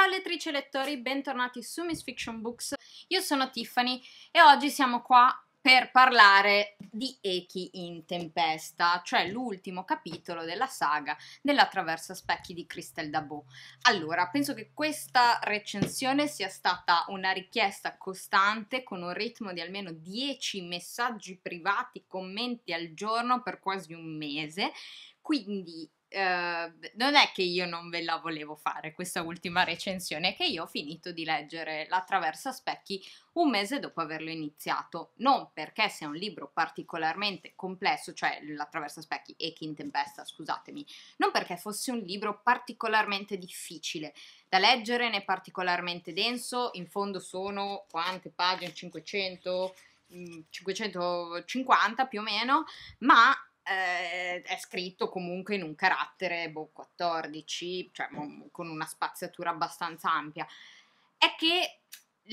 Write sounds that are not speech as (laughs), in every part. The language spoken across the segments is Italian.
Ciao lettrici e lettori, bentornati su Miss Fiction Books. Io sono Tiffany e oggi siamo qua per parlare di Echi in tempesta, cioè l'ultimo capitolo della saga dell'attraverso Specchi di Christelle Dabot. Allora, penso che questa recensione sia stata una richiesta costante con un ritmo di almeno 10 messaggi privati, commenti al giorno per quasi un mese, quindi Ehm, non è che io non ve la volevo fare questa ultima recensione, è che io ho finito di leggere La Specchi un mese dopo averlo iniziato, non perché sia un libro particolarmente complesso, cioè La Specchi e King Tempesta, scusatemi, non perché fosse un libro particolarmente difficile da leggere né particolarmente denso, in fondo sono quante pagine? 500? 550 mm, più o meno, ma eh, è scritto comunque in un carattere boh, 14, cioè con una spaziatura abbastanza ampia, è che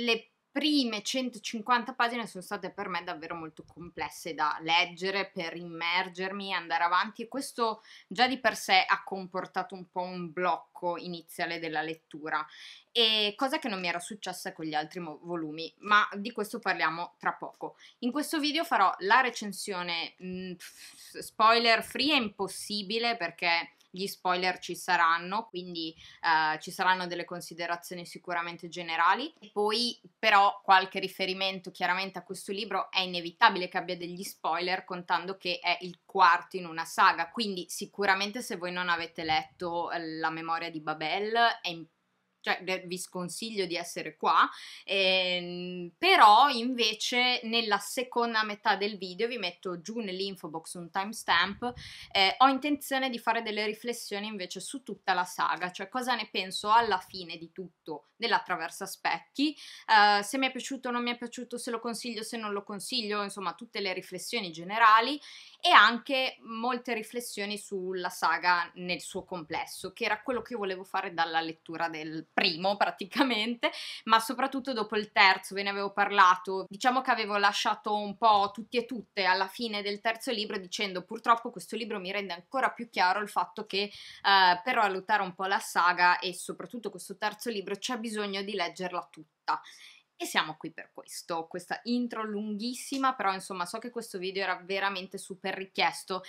le prime 150 pagine sono state per me davvero molto complesse da leggere per immergermi, e andare avanti e questo già di per sé ha comportato un po' un blocco iniziale della lettura, e cosa che non mi era successa con gli altri volumi, ma di questo parliamo tra poco. In questo video farò la recensione mh, mm, spoiler free è impossibile perché gli spoiler ci saranno, quindi eh, ci saranno delle considerazioni sicuramente generali. E Poi però qualche riferimento chiaramente a questo libro è inevitabile che abbia degli spoiler contando che è il quarto in una saga, quindi sicuramente se voi non avete letto eh, La memoria di Babel è importante cioè vi sconsiglio di essere qua, ehm, però invece nella seconda metà del video vi metto giù nell'info box un timestamp, eh, ho intenzione di fare delle riflessioni invece su tutta la saga, cioè cosa ne penso alla fine di tutto della Traversa Specchi, eh, se mi è piaciuto o non mi è piaciuto, se lo consiglio, se non lo consiglio, insomma tutte le riflessioni generali e anche molte riflessioni sulla saga nel suo complesso, che era quello che io volevo fare dalla lettura del primo praticamente, ma soprattutto dopo il terzo, ve ne avevo parlato, diciamo che avevo lasciato un po' tutti e tutte alla fine del terzo libro dicendo purtroppo questo libro mi rende ancora più chiaro il fatto che eh, per valutare un po' la saga e soprattutto questo terzo libro c'è bisogno di leggerla tutta. E siamo qui per questo, questa intro lunghissima, però insomma so che questo video era veramente super richiesto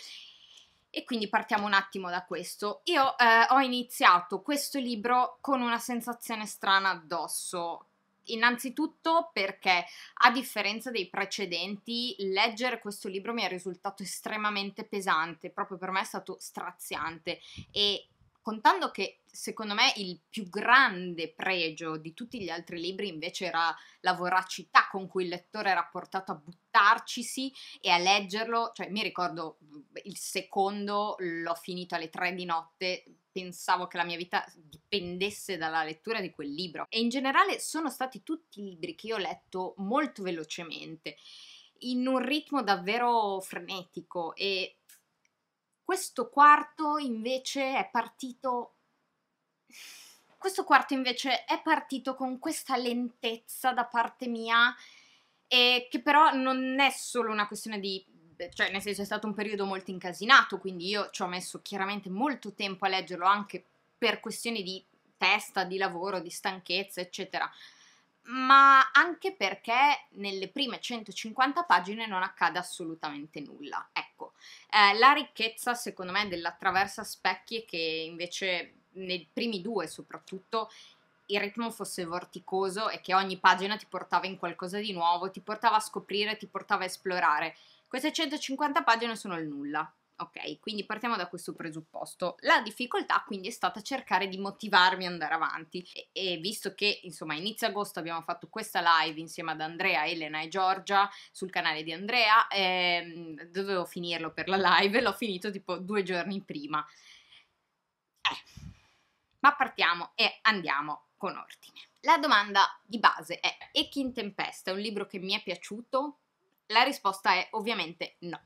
e quindi partiamo un attimo da questo. Io eh, ho iniziato questo libro con una sensazione strana addosso. Innanzitutto perché, a differenza dei precedenti, leggere questo libro mi è risultato estremamente pesante, proprio per me è stato straziante e contando che secondo me il più grande pregio di tutti gli altri libri invece era la voracità con cui il lettore era portato a buttarcisi e a leggerlo, cioè mi ricordo il secondo l'ho finito alle tre di notte pensavo che la mia vita dipendesse dalla lettura di quel libro. E in generale sono stati tutti libri che io ho letto molto velocemente, in un ritmo davvero frenetico e questo quarto invece è partito questo quarto invece è partito con questa lentezza da parte mia, eh, che però non è solo una questione di... cioè nel senso è stato un periodo molto incasinato, quindi io ci ho messo chiaramente molto tempo a leggerlo anche per questioni di testa, di lavoro, di stanchezza, eccetera, ma anche perché nelle prime 150 pagine non accade assolutamente nulla. Ecco Ecco, eh, la ricchezza secondo me della traversa specchi è che invece nei primi due soprattutto il ritmo fosse vorticoso e che ogni pagina ti portava in qualcosa di nuovo, ti portava a scoprire, ti portava a esplorare. Queste 150 pagine sono il nulla, Ok, quindi partiamo da questo presupposto. La difficoltà quindi è stata cercare di motivarmi ad andare avanti e, e, visto che insomma inizio agosto abbiamo fatto questa live insieme ad Andrea, Elena e Giorgia sul canale di Andrea, ehm, dovevo finirlo per la live e l'ho finito tipo due giorni prima. Eh, ma partiamo e andiamo con ordine. La domanda di base è: E chi in tempesta è un libro che mi è piaciuto? La risposta è ovviamente no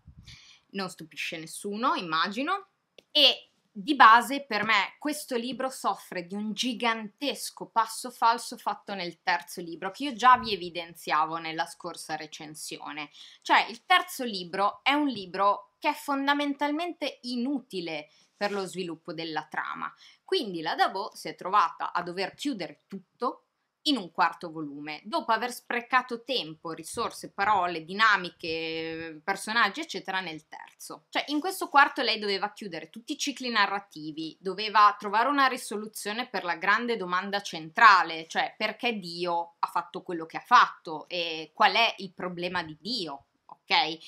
non stupisce nessuno, immagino, e di base per me questo libro soffre di un gigantesco passo falso fatto nel terzo libro che io già vi evidenziavo nella scorsa recensione. Cioè il terzo libro è un libro che è fondamentalmente inutile per lo sviluppo della trama. Quindi la Davo si è trovata a dover chiudere tutto in un quarto volume, dopo aver sprecato tempo, risorse, parole, dinamiche, personaggi, eccetera, nel terzo. Cioè, in questo quarto lei doveva chiudere tutti i cicli narrativi, doveva trovare una risoluzione per la grande domanda centrale, cioè perché Dio ha fatto quello che ha fatto e qual è il problema di Dio, ok? Eh,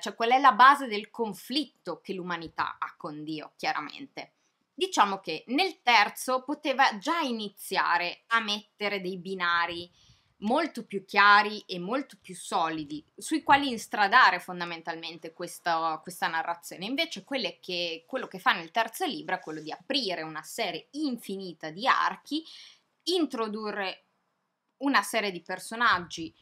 cioè, qual è la base del conflitto che l'umanità ha con Dio, chiaramente. Diciamo che nel terzo poteva già iniziare a mettere dei binari molto più chiari e molto più solidi, sui quali instradare fondamentalmente questa, questa narrazione. Invece che, quello che fa nel terzo libro è quello di aprire una serie infinita di archi, introdurre una serie di personaggi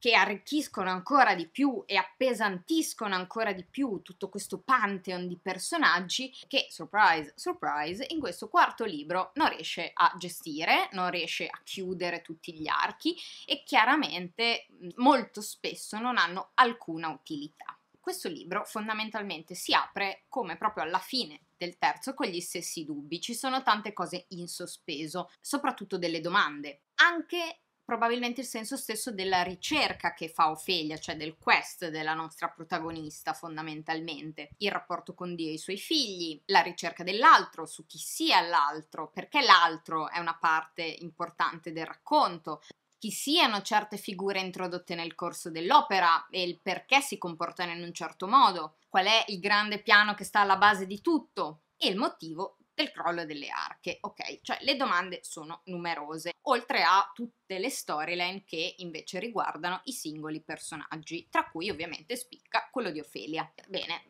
che arricchiscono ancora di più e appesantiscono ancora di più tutto questo pantheon di personaggi che, surprise, surprise, in questo quarto libro non riesce a gestire, non riesce a chiudere tutti gli archi e chiaramente molto spesso non hanno alcuna utilità. Questo libro fondamentalmente si apre come proprio alla fine del terzo con gli stessi dubbi, ci sono tante cose in sospeso, soprattutto delle domande. Anche probabilmente il senso stesso della ricerca che fa Ofelia, cioè del quest della nostra protagonista fondamentalmente, il rapporto con Dio e i suoi figli, la ricerca dell'altro, su chi sia l'altro, perché l'altro è una parte importante del racconto, chi siano certe figure introdotte nel corso dell'opera e il perché si comportano in un certo modo, qual è il grande piano che sta alla base di tutto e il motivo del crollo delle arche, ok? Cioè le domande sono numerose, oltre a tutte le storyline che invece riguardano i singoli personaggi, tra cui ovviamente spicca quello di Ofelia. Bene,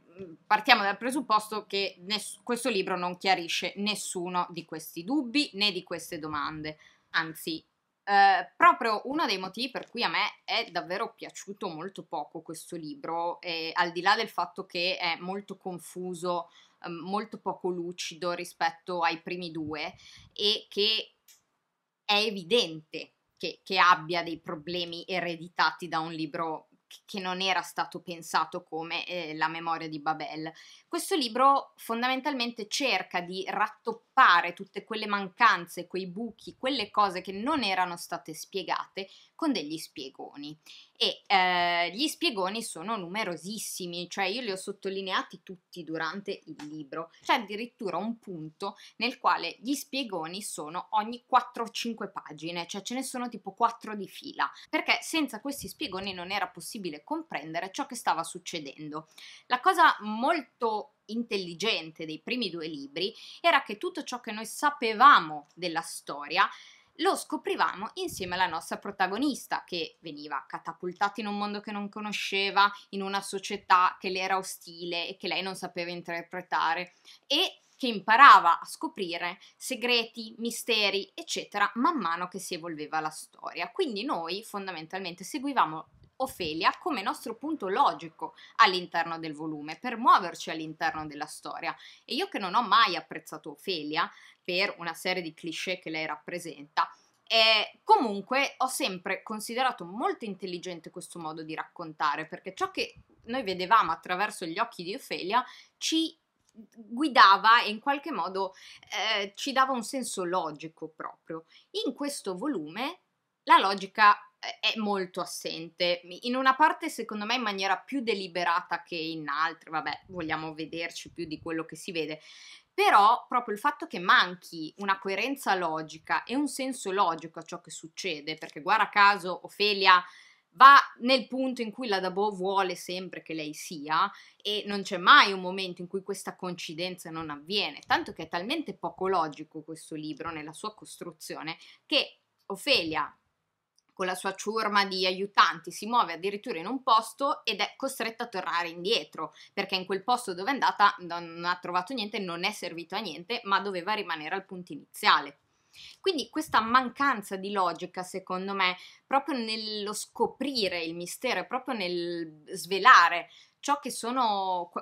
partiamo dal presupposto che ness- questo libro non chiarisce nessuno di questi dubbi né di queste domande, anzi eh, proprio uno dei motivi per cui a me è davvero piaciuto molto poco questo libro, e eh, al di là del fatto che è molto confuso Ehm, molto poco lucido rispetto ai primi due e che è evidente che, che abbia dei problemi ereditati da un libro che non era stato pensato come eh, La memoria di Babel. Questo libro fondamentalmente cerca di rattoppare sviluppare tutte quelle mancanze, quei buchi, quelle cose che non erano state spiegate con degli spiegoni. E eh, gli spiegoni sono numerosissimi, cioè io li ho sottolineati tutti durante il libro. C'è addirittura un punto nel quale gli spiegoni sono ogni 4-5 pagine, cioè ce ne sono tipo 4 di fila, perché senza questi spiegoni non era possibile comprendere ciò che stava succedendo. La cosa molto intelligente dei primi due libri era che tutto ciò che noi sapevamo della storia lo scoprivamo insieme alla nostra protagonista che veniva catapultata in un mondo che non conosceva, in una società che le era ostile e che lei non sapeva interpretare e che imparava a scoprire segreti, misteri, eccetera, man mano che si evolveva la storia. Quindi noi fondamentalmente seguivamo Ofelia come nostro punto logico all'interno del volume, per muoverci all'interno della storia. E io che non ho mai apprezzato Ofelia per una serie di cliché che lei rappresenta, e eh, comunque ho sempre considerato molto intelligente questo modo di raccontare, perché ciò che noi vedevamo attraverso gli occhi di Ofelia ci guidava e in qualche modo eh, ci dava un senso logico proprio. In questo volume la logica è molto assente, in una parte secondo me in maniera più deliberata che in altre, vabbè vogliamo vederci più di quello che si vede, però proprio il fatto che manchi una coerenza logica e un senso logico a ciò che succede, perché guarda caso Ofelia va nel punto in cui la Dabo vuole sempre che lei sia e non c'è mai un momento in cui questa coincidenza non avviene, tanto che è talmente poco logico questo libro nella sua costruzione che Ofelia con la sua ciurma di aiutanti si muove addirittura in un posto ed è costretta a tornare indietro perché in quel posto dove è andata non ha trovato niente, non è servito a niente, ma doveva rimanere al punto iniziale. Quindi questa mancanza di logica, secondo me, proprio nello scoprire il mistero, proprio nel svelare ciò che sono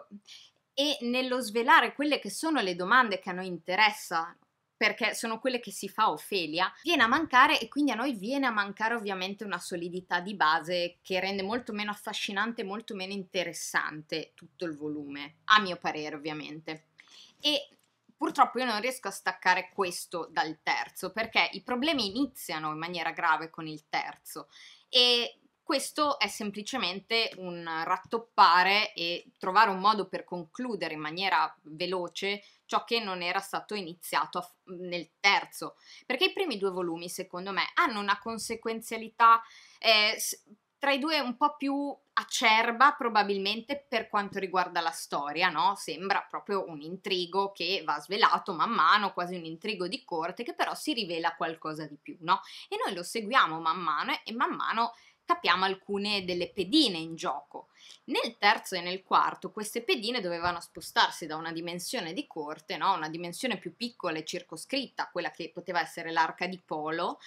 e nello svelare quelle che sono le domande che a noi interessano perché sono quelle che si fa Ofelia, viene a mancare e quindi a noi viene a mancare ovviamente una solidità di base che rende molto meno affascinante, molto meno interessante tutto il volume, a mio parere ovviamente. E purtroppo io non riesco a staccare questo dal terzo perché i problemi iniziano in maniera grave con il terzo e questo è semplicemente un rattoppare e trovare un modo per concludere in maniera veloce ciò che non era stato iniziato f- nel terzo, perché i primi due volumi, secondo me, hanno una conseguenzialità eh, tra i due un po' più acerba probabilmente per quanto riguarda la storia, no? Sembra proprio un intrigo che va svelato man mano, quasi un intrigo di corte che però si rivela qualcosa di più, no? E noi lo seguiamo man mano e man mano capiamo alcune delle pedine in gioco. Nel terzo e nel quarto queste pedine dovevano spostarsi da una dimensione di corte, no? una dimensione più piccola e circoscritta, quella che poteva essere l'arca di Polo,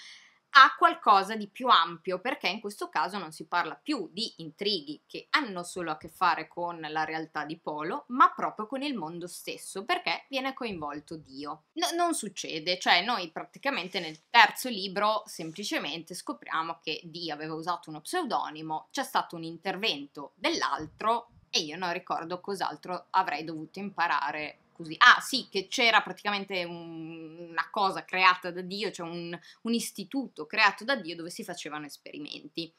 a qualcosa di più ampio, perché in questo caso non si parla più di intrighi che hanno solo a che fare con la realtà di Polo, ma proprio con il mondo stesso, perché viene coinvolto Dio. No, non succede, cioè noi praticamente nel terzo libro semplicemente scopriamo che Dio aveva usato uno pseudonimo, c'è stato un intervento dell'altro e io non ricordo cos'altro avrei dovuto imparare così. Ah sì, che c'era praticamente un, una cosa creata da Dio, cioè un, un istituto creato da Dio dove si facevano esperimenti.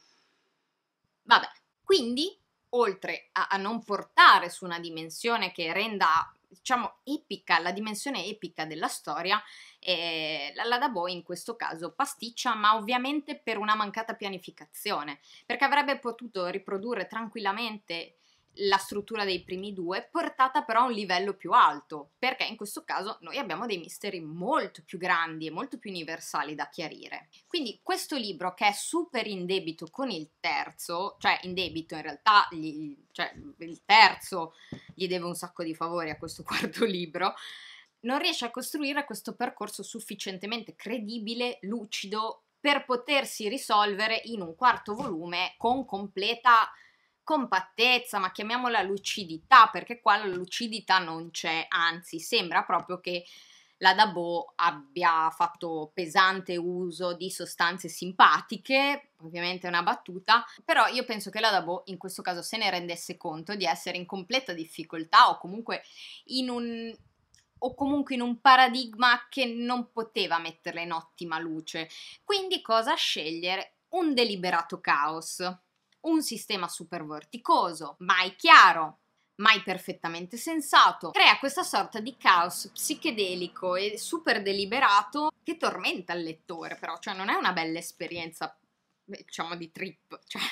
Vabbè, quindi oltre a, a, non portare su una dimensione che renda diciamo epica la dimensione epica della storia eh, la, la da Boy in questo caso pasticcia ma ovviamente per una mancata pianificazione perché avrebbe potuto riprodurre tranquillamente la struttura dei primi due, portata però a un livello più alto, perché in questo caso noi abbiamo dei misteri molto più grandi e molto più universali da chiarire. Quindi questo libro che è super in debito con il terzo, cioè in debito in realtà, gli, cioè, il terzo gli deve un sacco di favori a questo (laughs) quarto libro, non riesce a costruire questo percorso sufficientemente credibile, lucido, per potersi risolvere in un quarto volume con completa compattezza, ma chiamiamola lucidità, perché qua la lucidità non c'è, anzi sembra proprio che la Dabo abbia fatto pesante uso di sostanze simpatiche, ovviamente è una battuta, però io penso che la Dabo in questo caso se ne rendesse conto di essere in completa difficoltà o comunque in un o comunque in un paradigma che non poteva metterla in ottima luce. Quindi cosa scegliere? Un deliberato caos un sistema super vorticoso, mai chiaro, mai perfettamente sensato, crea questa sorta di caos psichedelico e super deliberato che tormenta il lettore, però, cioè non è una bella esperienza, diciamo, di trip, (laughs) cioè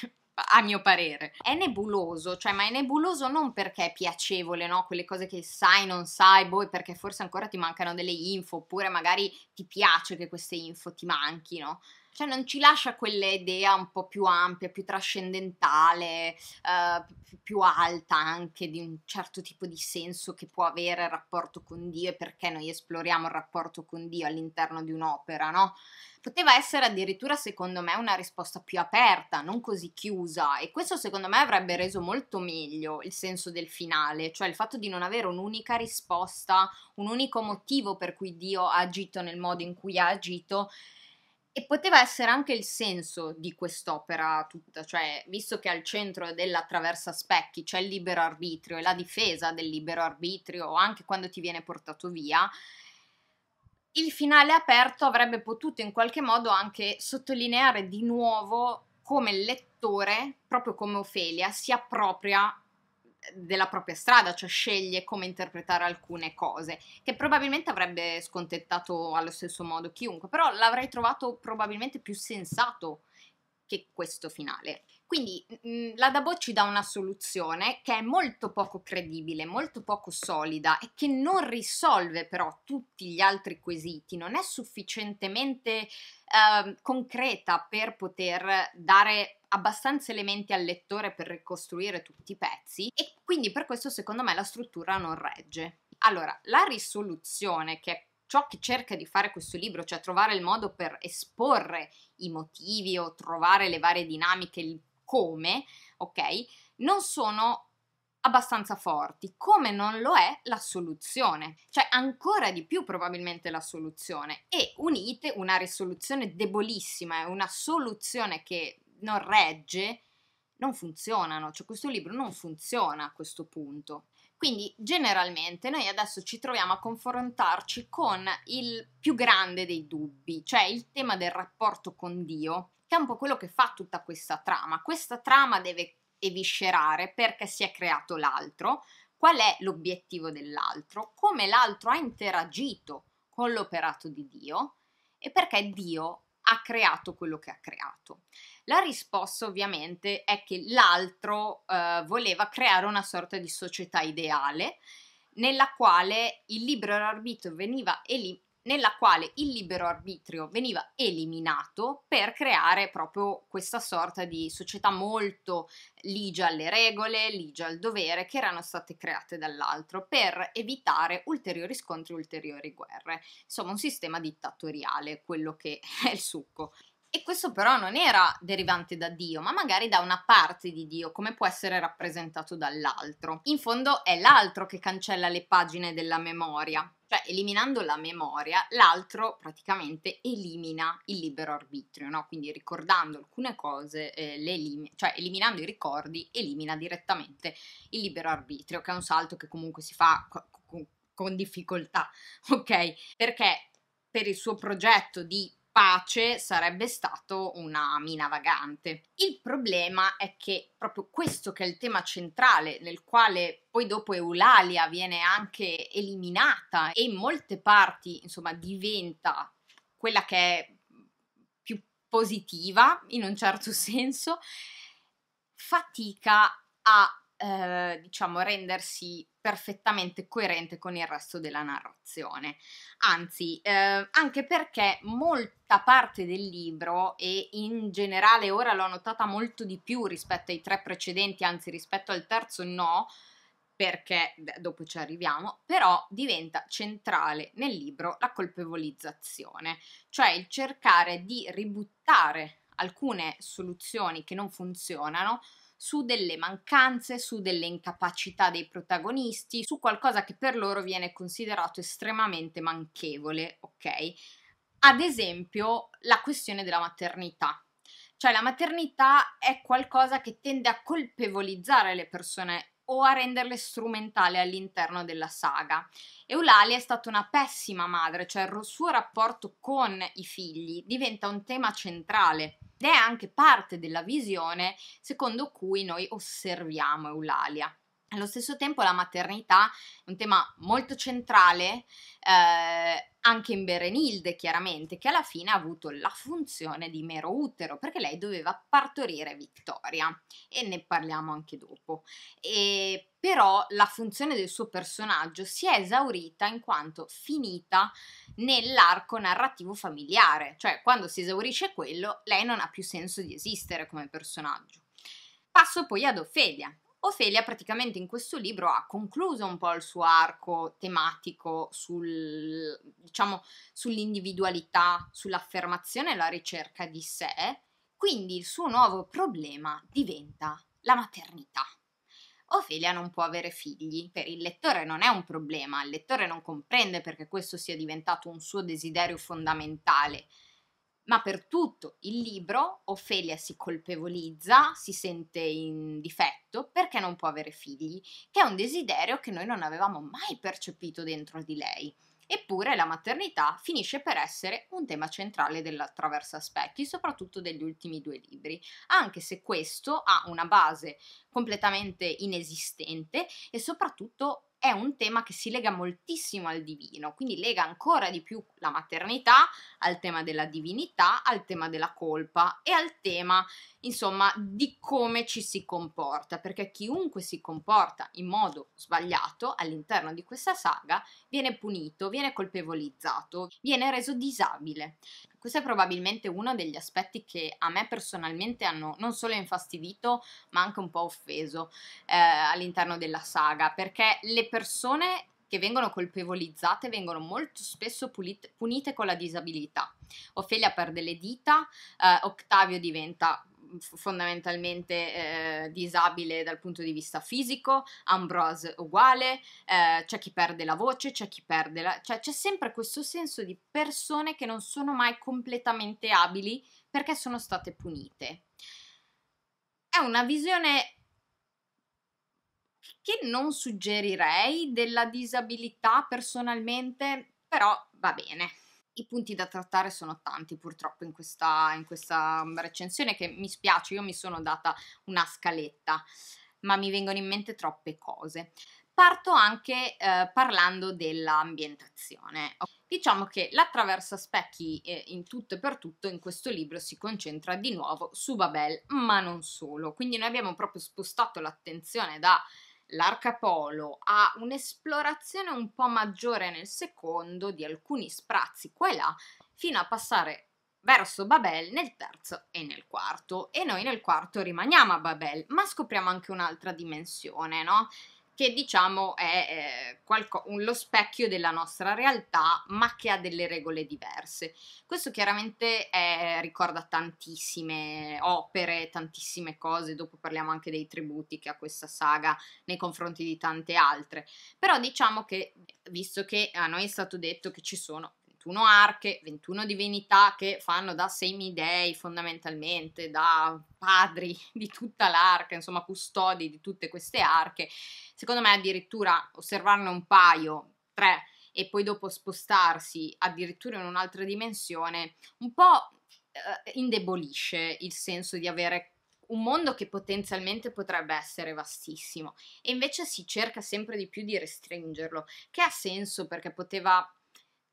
a mio parere. È nebuloso, cioè, ma è nebuloso non perché è piacevole, no? Quelle cose che sai, non sai, boh, perché forse ancora ti mancano delle info, oppure magari ti piace che queste info ti manchino. Cioè non ci lascia quell'idea un po' più ampia, più trascendentale, eh, più alta anche di un certo tipo di senso che può avere il rapporto con Dio e perché noi esploriamo il rapporto con Dio all'interno di un'opera, no? poteva essere addirittura secondo me una risposta più aperta, non così chiusa e questo secondo me avrebbe reso molto meglio il senso del finale, cioè il fatto di non avere un'unica risposta, un unico motivo per cui Dio ha agito nel modo in cui ha agito e poteva essere anche il senso di quest'opera tutta, cioè visto che al centro della traversa specchi c'è il libero arbitrio e la difesa del libero arbitrio anche quando ti viene portato via, il finale aperto avrebbe potuto in qualche modo anche sottolineare di nuovo come il lettore, proprio come Ofelia, si appropria della propria strada, cioè sceglie come interpretare alcune cose, che probabilmente avrebbe scontentato allo stesso modo chiunque, però l'avrei trovato probabilmente più sensato che questo finale. Quindi mh, mhmm, la Dabo ci dà una soluzione che è molto poco credibile, molto poco solida e che non risolve però tutti gli altri quesiti, non è sufficientemente eh, concreta per poter dare abbastanza elementi al lettore per ricostruire tutti i pezzi e quindi per questo secondo me la struttura non regge. Allora, la risoluzione che è ciò che cerca di fare questo libro, cioè trovare il modo per esporre i motivi o trovare le varie dinamiche, il come, ok, non sono abbastanza forti, come non lo è la soluzione, cioè ancora di più probabilmente la soluzione e unite una risoluzione debolissima e una soluzione che non regge, non funzionano, cioè questo libro non funziona a questo punto. Quindi generalmente noi adesso ci troviamo a confrontarci con il più grande dei dubbi, cioè il tema del rapporto con Dio, che è un po' quello che fa tutta questa trama. Questa trama deve eviscerare perché si è creato l'altro, qual è l'obiettivo dell'altro, come l'altro ha interagito con l'operato di Dio e perché Dio ha creato quello che ha creato. La risposta ovviamente è che l'altro eh, voleva creare una sorta di società ideale nella quale il libero arbitro veniva eliminato nella quale il libero arbitrio veniva eliminato per creare proprio questa sorta di società molto ligia alle regole, ligia al dovere, che erano state create dall'altro per evitare ulteriori scontri, ulteriori guerre. Insomma, un sistema dittatoriale, quello che (laughs) è il succo. E questo però non era derivante da Dio, ma magari da una parte di Dio, come può essere rappresentato dall'altro. In fondo è l'altro che cancella le pagine della memoria, cioè eliminando la memoria, l'altro praticamente elimina il libero arbitrio, no? quindi ricordando alcune cose, eh, elim- cioè eliminando i ricordi, elimina direttamente il libero arbitrio, che è un salto che comunque si fa co- con difficoltà, (laughs) ok? Perché per il suo progetto di pace sarebbe stato una mina vagante. Il problema è che proprio questo che è il tema centrale nel quale poi dopo Eulalia viene anche eliminata e in molte parti insomma diventa quella che è più positiva in un certo (laughs) senso, fatica a eh, diciamo, rendersi perfettamente coerente con il resto della narrazione. Anzi, eh, anche perché molta parte del libro, e in generale ora l'ho notata molto di più rispetto ai tre precedenti, anzi rispetto al terzo no, perché dopo ci arriviamo, però diventa centrale nel libro la colpevolizzazione, cioè il cercare di ributtare alcune soluzioni che non funzionano su delle mancanze, su delle incapacità dei protagonisti, su qualcosa che per loro viene considerato estremamente manchevole, ok? Ad esempio la questione della maternità. Cioè la maternità è qualcosa che tende a colpevolizzare le persone o a renderle strumentali all'interno della saga. Eulalia è stata una pessima madre, cioè il suo rapporto con i figli diventa un tema centrale ed è anche parte della visione secondo cui noi osserviamo Eulalia. Allo stesso tempo la maternità è un tema molto centrale eh, anche in Berenilde, chiaramente, che alla fine ha avuto la funzione di mero utero, perché lei doveva partorire Vittoria e ne parliamo anche dopo. E, però la funzione del suo personaggio si è esaurita in quanto finita nell'arco narrativo familiare, cioè quando si esaurisce quello, lei non ha più senso di esistere come personaggio. Passo poi ad Ofelia, Ofelia praticamente in questo libro ha concluso un po' il suo arco tematico sul, diciamo, sull'individualità, sull'affermazione e la ricerca di sé, quindi il suo nuovo problema diventa la maternità. Ofelia non può avere figli, per il lettore non è un problema, il lettore non comprende perché questo sia diventato un suo desiderio fondamentale, ma per tutto il libro Ofelia si colpevolizza, si sente in difetto perché non può avere figli, che è un desiderio che noi non avevamo mai percepito dentro di lei. Eppure la maternità finisce per essere un tema centrale della Traversa soprattutto degli ultimi due libri, anche se questo ha una base completamente inesistente e soprattutto è un tema che si lega moltissimo al divino, quindi lega ancora di più la maternità al tema della divinità, al tema della colpa e al tema, insomma, di come ci si comporta, perché chiunque si comporta in modo sbagliato all'interno di questa saga viene punito, viene colpevolizzato, viene reso disabile. Questo è probabilmente uno degli aspetti che a me personalmente hanno non solo infastidito, ma anche un po' offeso eh, all'interno della saga, perché le persone che vengono colpevolizzate vengono molto spesso pulit- punite con la disabilità. Ofelia perde le dita, eh, Octavio diventa fondamentalmente eh, disabile dal punto di vista fisico, Ambrose uguale, eh, c'è chi perde la voce, c'è chi perde la... cioè c'è sempre questo senso di persone che non sono mai completamente abili perché sono state punite. È una visione che non suggerirei della disabilità personalmente, però va bene i punti da trattare sono tanti purtroppo in questa, in questa mm, recensione che mi spiace, io mi sono data una scaletta, ma mi vengono in mente troppe cose. Parto anche eh, parlando dell'ambientazione. Diciamo che l'attraversa specchi eh, in tutto e per tutto in questo libro si concentra di nuovo su Babel, ma non solo. Quindi noi abbiamo proprio spostato l'attenzione da l'arca polo ha un'esplorazione un po' maggiore nel secondo di alcuni sprazzi qua e là, fino a passare verso Babel nel terzo e nel quarto. E noi nel quarto rimaniamo a Babel, ma scopriamo anche un'altra dimensione, no? che diciamo è eh, qualco, lo specchio della nostra realtà, ma che ha delle regole diverse. Questo chiaramente è, eh, ricorda tantissime opere, tantissime cose, dopo parliamo anche dei tributi che ha questa saga nei confronti di tante altre, però diciamo che, visto che a noi è stato detto che ci sono 21 arche, 21 divinità che fanno da semidei fondamentalmente, da padri (laughs) di tutta l'arca, insomma custodi di tutte queste arche. Secondo me addirittura osservarne un paio, tre, e poi dopo spostarsi addirittura in un'altra dimensione, un po' eh, indebolisce il senso di avere un mondo che potenzialmente potrebbe essere vastissimo e invece si cerca sempre di più di restringerlo, che ha senso perché poteva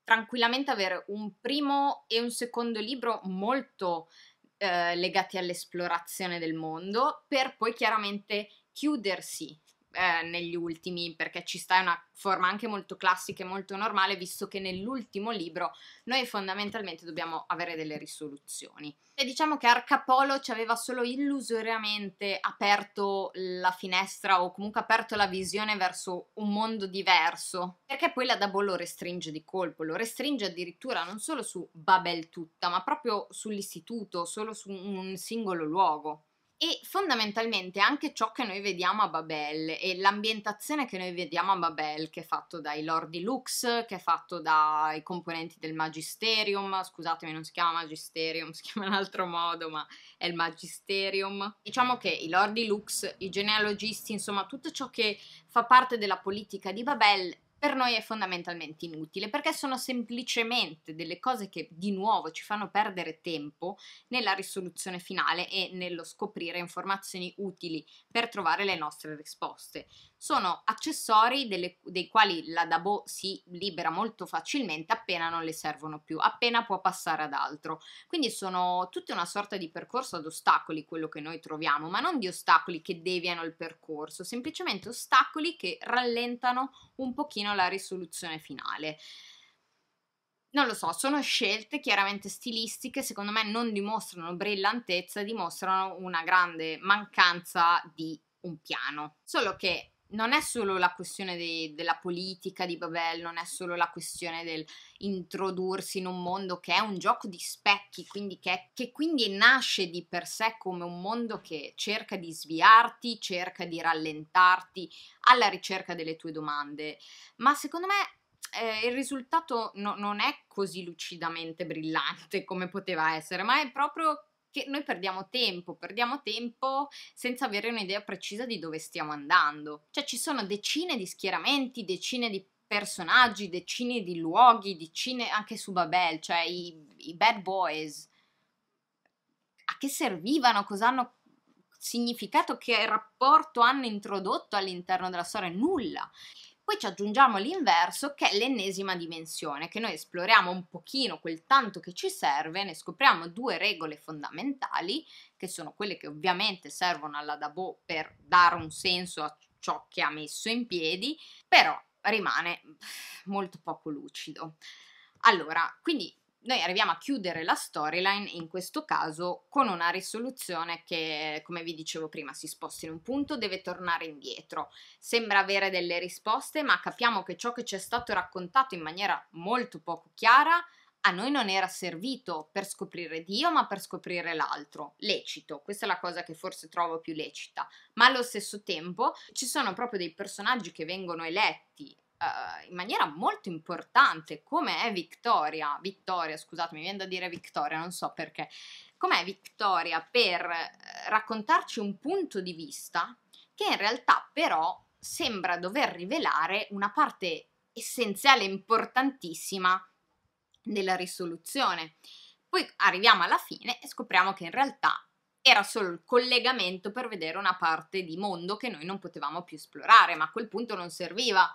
tranquillamente avere un primo e un secondo libro molto eh, legati all'esplorazione del mondo, per poi chiaramente chiudersi eh, negli ultimi, perché ci sta una forma anche molto classica e molto normale, visto che nell'ultimo libro noi fondamentalmente dobbiamo avere delle risoluzioni. E diciamo che Arcapolo ci aveva solo illusoriamente aperto la finestra o comunque aperto la visione verso un mondo diverso, perché poi la Dabo lo restringe di colpo, lo restringe addirittura non solo su Babel tutta, ma proprio sull'istituto, solo su un singolo luogo. E fondamentalmente anche ciò che noi vediamo a Babel e l'ambientazione che noi vediamo a Babel, che è fatto dai Lordi Lux, che è fatto dai componenti del Magisterium, scusatemi non si chiama Magisterium, (laughs) si chiama in altro modo, ma è il Magisterium. Diciamo che i Lordi Lux, i genealogisti, insomma tutto ciò che fa parte della politica di Babel per noi è fondamentalmente inutile perché sono semplicemente delle cose che di nuovo ci fanno perdere tempo nella risoluzione finale e nello scoprire informazioni utili per trovare le nostre risposte sono accessori delle, dei quali la Dabo si libera molto facilmente appena non le servono più, appena può passare ad altro. Quindi sono tutta una sorta di percorso ad ostacoli quello che noi troviamo, ma non di ostacoli che deviano il percorso, semplicemente ostacoli che rallentano un pochino la risoluzione finale non lo so, sono scelte chiaramente stilistiche, secondo me non dimostrano brillantezza, dimostrano una grande mancanza di un piano. Solo che non è solo la questione de- della politica di Babel, non è solo la questione del introdursi in un mondo che è un gioco di specchi, quindi che, è, che, quindi nasce di per sé come un mondo che cerca di sviarti, cerca di rallentarti alla ricerca delle tue domande, ma secondo me eh, il risultato no- non è così lucidamente brillante come poteva essere, ma è proprio che noi perdiamo tempo, perdiamo tempo senza avere un'idea precisa di dove stiamo andando. Cioè ci sono decine di schieramenti, decine di personaggi, decine di luoghi, decine anche su Babel, cioè i, i bad boys. A che servivano? Cosa hanno significato? Che rapporto hanno introdotto all'interno della storia? Nulla. Poi ci aggiungiamo l'inverso che è l'ennesima dimensione, che noi esploriamo un pochino quel tanto che ci serve, ne scopriamo due regole fondamentali, che sono quelle che ovviamente servono alla Dabo per dare un senso a ciò che ha messo in piedi, però rimane molto poco lucido. Allora, quindi noi arriviamo a chiudere la storyline in questo caso con una risoluzione che, come vi dicevo prima, si sposta in un punto, deve tornare indietro. Sembra avere delle risposte, ma capiamo che ciò che ci è stato raccontato in maniera molto poco chiara a noi non era servito per scoprire Dio, ma per scoprire l'altro. Lecito, questa è la cosa che forse trovo più lecita, ma allo stesso tempo ci sono proprio dei personaggi che vengono eletti eh, in maniera molto importante come è Victoria, Vittoria scusatemi, viene da dire Victoria, non so perché, come è Victoria per eh, raccontarci un punto di vista che in realtà però sembra dover rivelare una parte essenziale, importantissima della risoluzione. Poi arriviamo alla fine e scopriamo che in realtà era solo il collegamento per vedere una parte di mondo che noi non potevamo più esplorare, ma a quel punto non serviva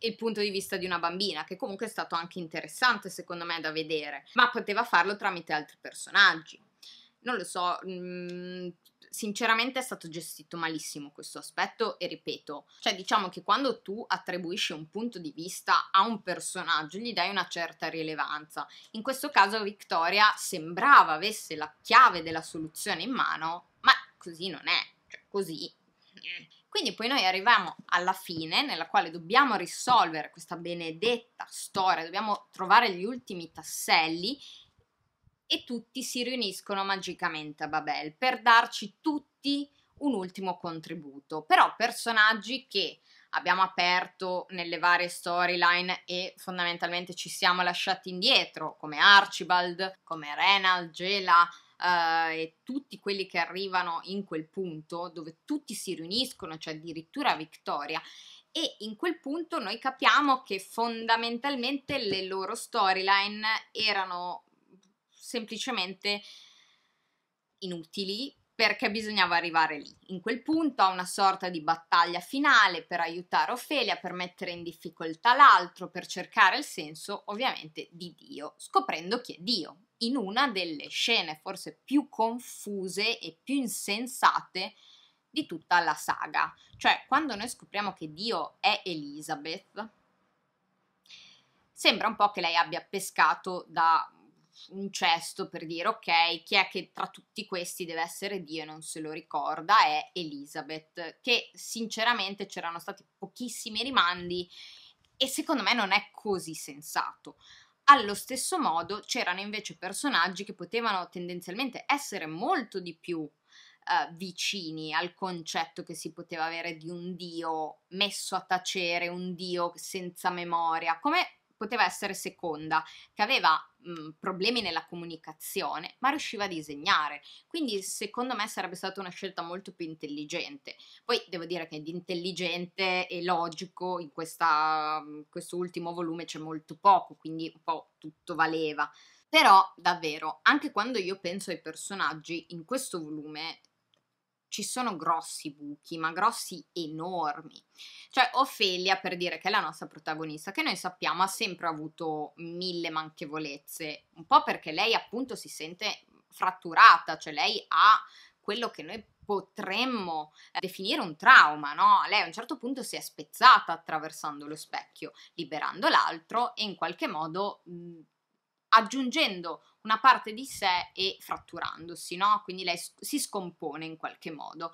il punto di vista di una bambina, che comunque è stato anche interessante secondo me da vedere, ma poteva farlo tramite altri personaggi. Non lo so, mh, mm, sinceramente è stato gestito malissimo questo aspetto e ripeto, cioè diciamo che quando tu attribuisci un punto di vista a un personaggio gli dai una certa rilevanza. In questo caso Victoria sembrava avesse la chiave della soluzione in mano, ma così non è, cioè così eh. Quindi poi noi arriviamo alla fine nella quale dobbiamo risolvere questa benedetta storia, dobbiamo trovare gli ultimi tasselli e tutti si riuniscono magicamente a Babel per darci tutti un ultimo contributo. Però personaggi che abbiamo aperto nelle varie storyline e fondamentalmente ci siamo lasciati indietro, come Archibald, come Renal, Gela, eh, e tutti quelli che arrivano in quel punto dove tutti si riuniscono, c'è cioè addirittura Victoria e in quel punto noi capiamo che fondamentalmente le loro storyline erano semplicemente inutili perché bisognava arrivare lì, in quel punto a una sorta di battaglia finale per aiutare Ofelia, per mettere in difficoltà l'altro, per cercare il senso ovviamente di Dio, scoprendo chi è Dio, in una delle scene forse più confuse e più insensate di tutta la saga. Cioè, quando noi scopriamo che Dio è Elizabeth, sembra un po' che lei abbia pescato da un cesto per dire ok, chi è che tra tutti questi deve essere Dio e non se lo ricorda è Elizabeth, che sinceramente c'erano stati pochissimi rimandi e secondo me non è così sensato. Allo stesso modo c'erano invece personaggi che potevano tendenzialmente essere molto di più eh, vicini al concetto che si poteva avere di un dio messo a tacere, un dio senza memoria, come poteva essere seconda, che aveva mh, mhmm, problemi nella comunicazione, ma riusciva a disegnare. Quindi secondo me sarebbe stata una scelta molto più intelligente. Poi devo dire che di intelligente e logico in questa, mhmm, questo ultimo volume c'è molto poco, quindi un po' tutto valeva. Però davvero, anche quando io penso ai personaggi in questo volume, ci sono grossi buchi, ma grossi enormi. Cioè, Ofelia, per dire che è la nostra protagonista, che noi sappiamo ha sempre avuto mille manchevolezze, un po' perché lei appunto si sente fratturata, cioè lei ha quello che noi potremmo eh, definire un trauma, no? Lei a un certo punto si è spezzata attraversando lo specchio, liberando l'altro e in qualche modo aggiungendo una parte di sé e fratturandosi, no? Quindi lei si scompone in qualche modo.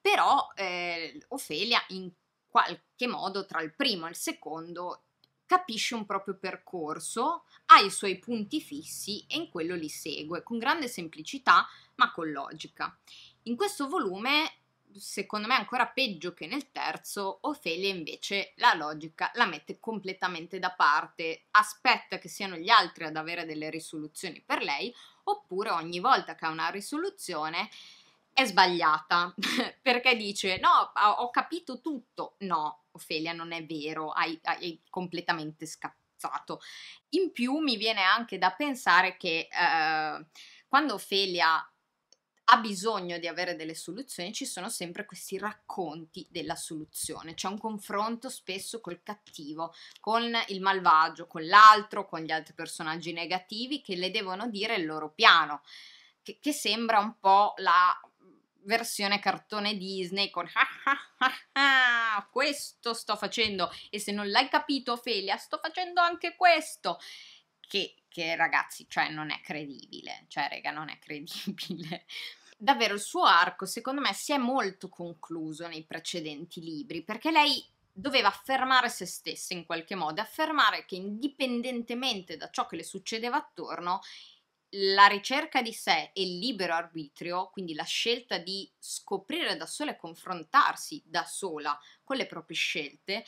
Però eh, Ofelia in qualche modo tra il primo e il secondo capisce un proprio percorso, ha i suoi punti fissi e in quello li segue con grande semplicità ma con logica. In questo volume secondo me ancora peggio che nel terzo, Ofelia invece la logica la mette completamente da parte, aspetta che siano gli altri ad avere delle risoluzioni per lei, oppure ogni volta che ha una risoluzione è sbagliata, (laughs) perché dice no, ho capito tutto, no, Ofelia non è vero, hai, hai completamente scappato. In più mi viene anche da pensare che... Eh, quando Ofelia ha bisogno di avere delle soluzioni, ci sono sempre questi racconti della soluzione, c'è un confronto spesso col cattivo, con il malvagio, con l'altro, con gli altri personaggi negativi che le devono dire il loro piano, che, che sembra un po' la versione cartone Disney con ah, ah, ah, ah, questo sto facendo e se non l'hai capito Ophelia sto facendo anche questo che, che ragazzi cioè non è credibile cioè raga non è credibile davvero il suo arco, secondo me, si è molto concluso nei precedenti libri, perché lei doveva affermare se stessa in qualche modo, affermare che indipendentemente da ciò che le succedeva attorno, la ricerca di sé e il libero arbitrio, quindi la scelta di scoprire da sola e confrontarsi da sola con le proprie scelte,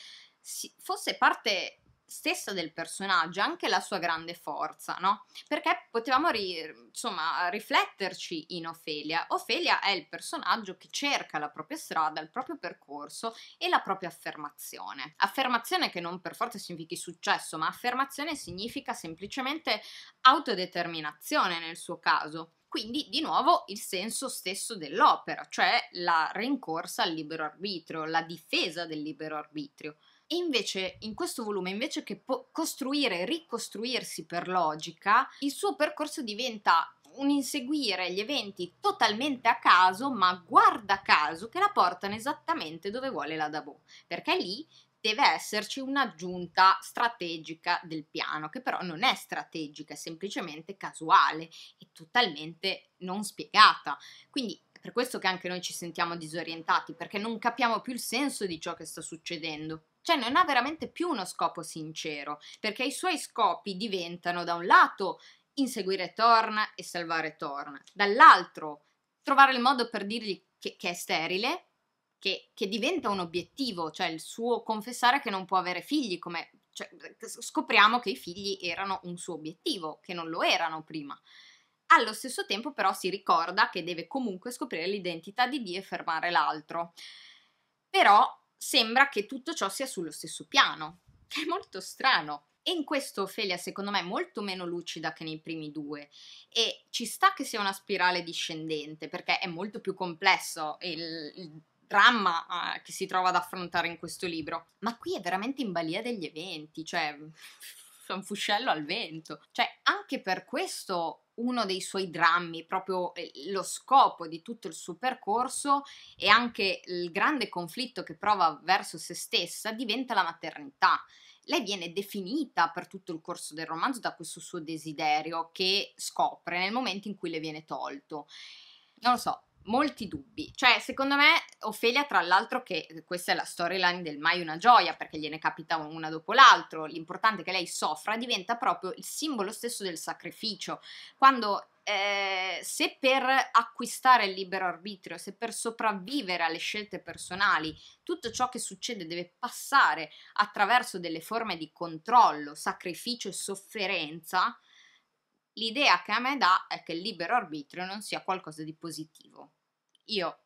fosse parte stessa del personaggio, anche la sua grande forza, no? Perché potevamo ri- insomma, rifletterci in Ofelia. Ofelia è il personaggio che cerca la propria strada, il proprio percorso e la propria affermazione. Affermazione che non per forza significhi successo, ma affermazione significa semplicemente autodeterminazione nel suo caso. Quindi di nuovo il senso stesso dell'opera, cioè la rincorsa al libero arbitrio, la difesa del libero arbitrio. E invece in questo volume, invece che po- costruire, ricostruirsi per logica, il suo percorso diventa un inseguire gli eventi totalmente a caso, ma guarda caso che la portano esattamente dove vuole la Davo, perché lì deve esserci un'aggiunta strategica del piano, che però non è strategica, è semplicemente casuale e totalmente non spiegata. Quindi è per questo che anche noi ci sentiamo disorientati, perché non capiamo più il senso di ciò che sta succedendo. Cioè non ha veramente più uno scopo sincero, perché i suoi scopi diventano da un lato inseguire Thorn e salvare Thorn, dall'altro trovare il modo per dirgli che, che è sterile, che, che, diventa un obiettivo, cioè il suo confessare che non può avere figli, come cioè, scopriamo che i figli erano un suo obiettivo, che non lo erano prima. Allo stesso tempo però si ricorda che deve comunque scoprire l'identità di Dio e fermare l'altro. Però sembra che tutto ciò sia sullo stesso piano, (laughs) che è molto strano. E in questo Ophelia, secondo me, è molto meno lucida che nei primi due. E ci sta che sia una spirale discendente, perché è molto più complesso il, il dramma eh, che si trova ad affrontare in questo libro. Ma qui è veramente in balia degli eventi, cioè addosso un fuscello al vento. Cioè, anche per questo uno dei suoi drammi, proprio eh, lo scopo di tutto il suo percorso e anche il grande conflitto che prova verso se stessa, diventa la maternità. Lei viene definita per tutto il corso del romanzo da questo suo desiderio che scopre nel momento in cui le viene tolto. Non lo so, molti dubbi. Cioè, secondo me, Ofelia, tra l'altro, che eh, questa è la storyline del mai una gioia, perché gliene capita una dopo l'altro, l'importante è che lei soffra, diventa proprio il simbolo stesso del sacrificio. Quando eh, se per acquistare il libero arbitrio, se per sopravvivere alle scelte personali, tutto ciò che succede deve passare attraverso delle forme di controllo, sacrificio e sofferenza, l'idea che a me dà è che il libero arbitrio non sia qualcosa di positivo. Io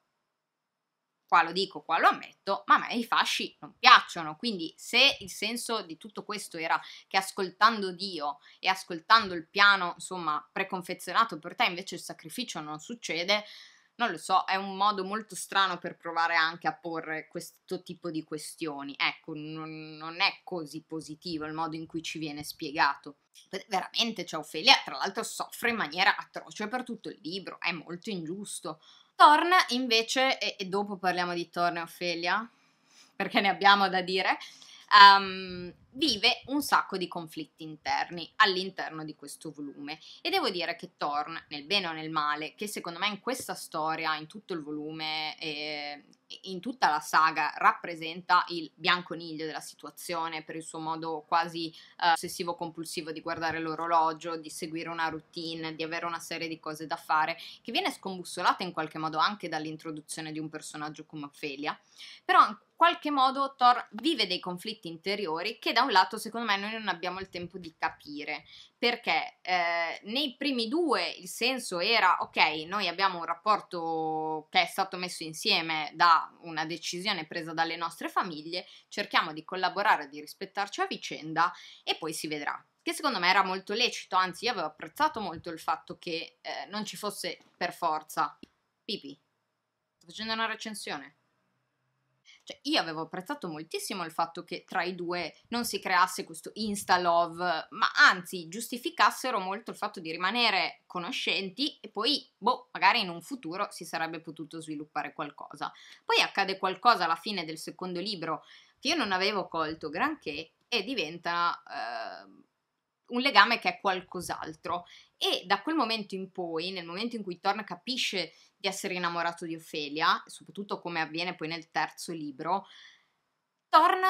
qua lo dico, qua lo ammetto, ma a me i fasci non piacciono, quindi se il senso di tutto questo era che ascoltando Dio e ascoltando il piano, insomma, preconfezionato per te invece il sacrificio non succede, non lo so, è un modo molto strano per provare anche a porre questo tipo di questioni. Ecco, non, non è così positivo il modo in cui ci viene spiegato. Veramente, cioè, Ofelia, tra l'altro, soffre in maniera atroce per tutto il libro, è molto ingiusto. Thorn, invece, e, e dopo parliamo di Thorn e Ophelia, perché ne abbiamo da dire, um, vive un sacco di conflitti interni all'interno di questo volume e devo dire che Thorn, nel bene o nel male, che secondo me in questa storia, in tutto il volume, eh, in tutta la saga, rappresenta il bianconiglio della situazione per il suo modo quasi eh, ossessivo compulsivo di guardare l'orologio, di seguire una routine, di avere una serie di cose da fare, che viene scombussolata in qualche modo anche dall'introduzione di un personaggio come Ophelia, però in qualche modo Thor vive dei conflitti interiori che da un lato secondo me noi non abbiamo il tempo di capire, perché eh, nei primi due il senso era ok, noi abbiamo un rapporto che è stato messo insieme da una decisione presa dalle nostre famiglie, cerchiamo di collaborare, di rispettarci a vicenda e poi si vedrà che secondo me era molto lecito, anzi io avevo apprezzato molto il fatto che eh, non ci fosse per forza. Pipi, sto facendo una recensione. Cioè, io avevo apprezzato moltissimo il fatto che tra i due non si creasse questo insta love, ma anzi giustificassero molto il fatto di rimanere conoscenti e poi, boh, magari in un futuro si sarebbe potuto sviluppare qualcosa. Poi accade qualcosa alla fine del secondo libro che io non avevo colto granché e diventa eh, un legame che è qualcos'altro. E da quel momento in poi, nel momento in cui Torna capisce di essere innamorato di Ofelia, soprattutto come avviene poi nel terzo libro, Thorn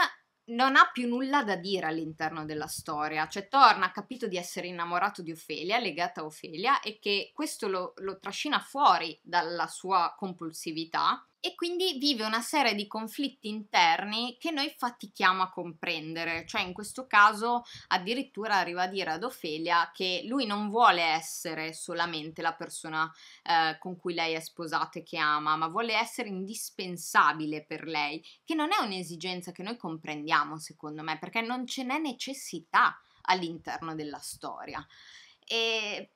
non ha più nulla da dire all'interno della storia, cioè Thorn ha capito di essere innamorato di Ofelia, legata a Ofelia, e che questo lo, lo trascina fuori dalla sua compulsività e quindi vive una serie di conflitti interni che noi fatichiamo a comprendere, cioè in questo caso addirittura arriva a dire ad Ofelia che lui non vuole essere solamente la persona eh, con cui lei è sposata e che ama, ma vuole essere indispensabile per lei, che non è un'esigenza che noi comprendiamo secondo me, perché non ce n'è necessità all'interno della storia. E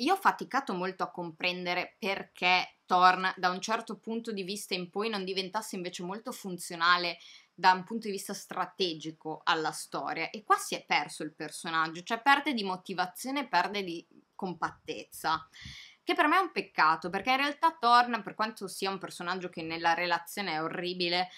io ho faticato molto a comprendere perché Thorn da un certo punto di vista in poi non diventasse invece molto funzionale da un punto di vista strategico alla storia e qua si è perso il personaggio, cioè perde di motivazione, perde di compattezza che per me è un peccato perché in realtà Thorn, per quanto sia un personaggio che nella relazione è orribile,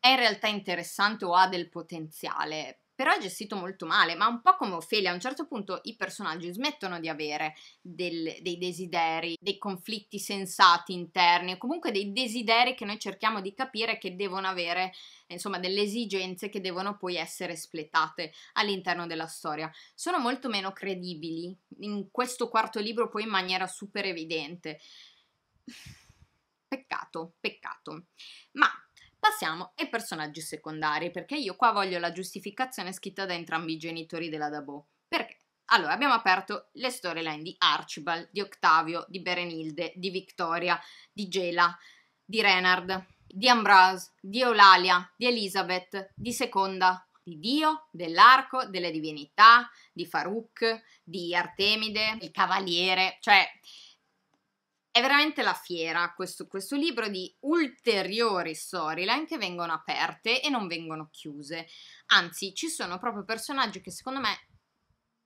è in realtà interessante o ha del potenziale però è gestito molto male, ma un po' come Ophelia, a un certo punto i personaggi smettono di avere del, dei desideri, dei conflitti sensati interni, o comunque dei desideri che noi cerchiamo di capire che devono avere, insomma, delle esigenze che devono poi essere espletate all'interno della storia. Sono molto meno credibili in questo quarto libro poi in maniera super evidente. (sighs) Peccato, peccato. Ma Passiamo ai personaggi secondari, perché io qua voglio la giustificazione scritta da entrambi i genitori della Dabo. Perché? Allora, abbiamo aperto le storyline di Archibald, di Octavio, di Berenilde, di Victoria, di Gela, di Renard, di Ambrose, di Eulalia, di Elizabeth, di Seconda, di Dio, dell'arco, delle divinità, di Farouk, di Artemide, il cavaliere, cioè è veramente la fiera questo, questo libro di ulteriori storyline che vengono aperte e non vengono chiuse. Anzi, ci sono proprio personaggi che secondo me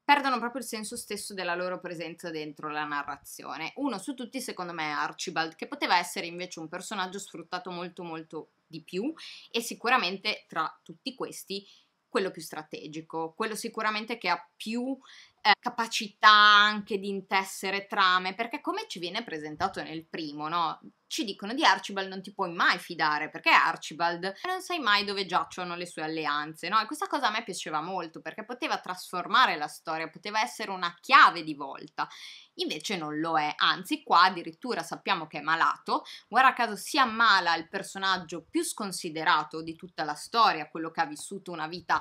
perdono proprio il senso stesso della loro presenza dentro la narrazione. Uno su tutti, secondo me, è Archibald, che poteva essere invece un personaggio sfruttato molto molto di più e sicuramente tra tutti questi quello più strategico, quello sicuramente che ha più eh, capacità anche di intessere trame, perché come ci viene presentato nel primo, no? Ci dicono di Archibald non ti puoi mai fidare, perché Archibald non sai mai dove giacciono le sue alleanze, no? E questa cosa a me piaceva molto, perché poteva trasformare la storia, poteva essere una chiave di volta. Invece non lo è, anzi qua addirittura sappiamo che è malato, guarda caso si ammala il personaggio più sconsiderato di tutta la storia, quello che ha vissuto una vita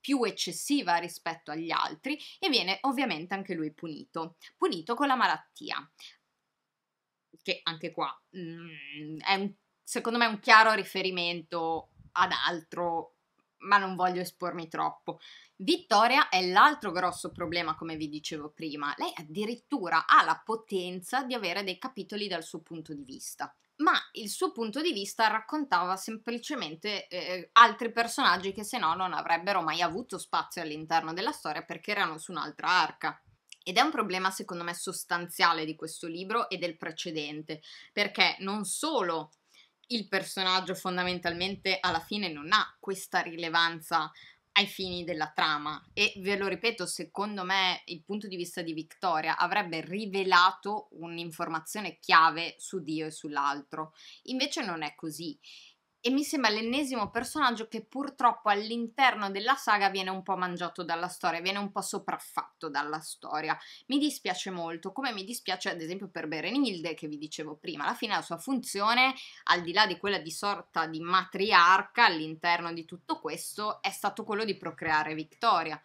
più eccessiva rispetto agli altri e viene ovviamente anche lui punito, punito con la malattia, che anche qua mm, è un, secondo me un chiaro riferimento ad altro, ma non voglio espormi troppo. Vittoria è l'altro grosso problema, come vi dicevo prima. Lei addirittura ha la potenza di avere dei capitoli dal suo punto di vista ma il suo punto di vista raccontava semplicemente eh, altri personaggi che se no non avrebbero mai avuto spazio all'interno della storia perché erano su un'altra arca. Ed è un problema secondo me sostanziale di questo libro e del precedente, perché non solo il personaggio fondamentalmente alla fine non ha questa rilevanza ai fini della trama e ve lo ripeto, secondo me il punto di vista di Victoria avrebbe rivelato un'informazione chiave su Dio e sull'altro. Invece non è così e mi sembra l'ennesimo personaggio che purtroppo all'interno della saga viene un po' mangiato dalla storia, viene un po' sopraffatto dalla storia. Mi dispiace molto, come mi dispiace ad esempio per Berenilde che vi dicevo prima, alla fine la sua funzione, al di là di quella di sorta di matriarca all'interno di tutto questo, è stato quello di procreare Vittoria.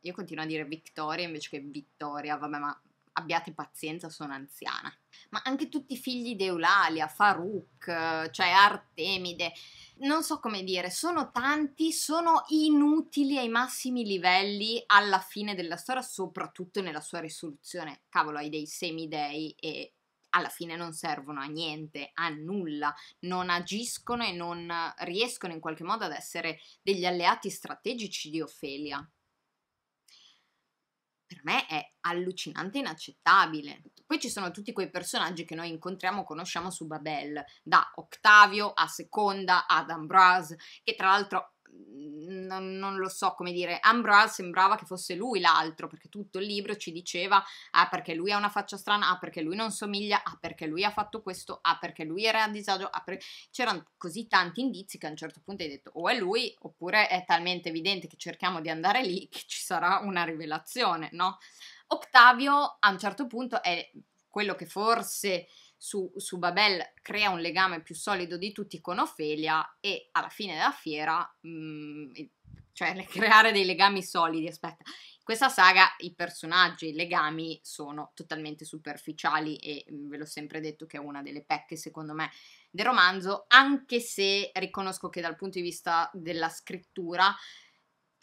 Io continuo a dire Vittoria invece che Vittoria, vabbè ma abbiate pazienza, sono anziana ma anche tutti i figli di Eulalia, Farouk, cioè Artemide, non so come dire, sono tanti, sono inutili ai massimi livelli alla fine della storia, soprattutto nella sua risoluzione. Cavolo, hai dei semidei e alla fine non servono a niente, a nulla, non agiscono e non riescono in qualche modo ad essere degli alleati strategici di Ofelia per me è allucinante e inaccettabile. Poi ci sono tutti quei personaggi che noi incontriamo, conosciamo su Babel, da Octavio a Seconda ad Ambrose, che tra l'altro non, non, lo so come dire, Ambroise sembrava che fosse lui l'altro, perché tutto il libro ci diceva, ah perché lui ha una faccia strana, ah perché lui non somiglia, ah perché lui ha fatto questo, ah perché lui era a disagio, ah perché... c'erano così tanti indizi che a un certo punto hai detto o è lui oppure è talmente evidente che cerchiamo di andare lì che ci sarà una rivelazione, no? Octavio a un certo punto è quello che forse su, su Babel crea un legame più solido di tutti con Ofelia e alla fine della fiera, mh, mm, cioè (laughs) creare dei legami solidi, aspetta, in questa saga i personaggi, i legami sono totalmente superficiali e mm, ve l'ho sempre detto che è una delle pecche secondo me del romanzo, anche se riconosco che dal punto di vista della scrittura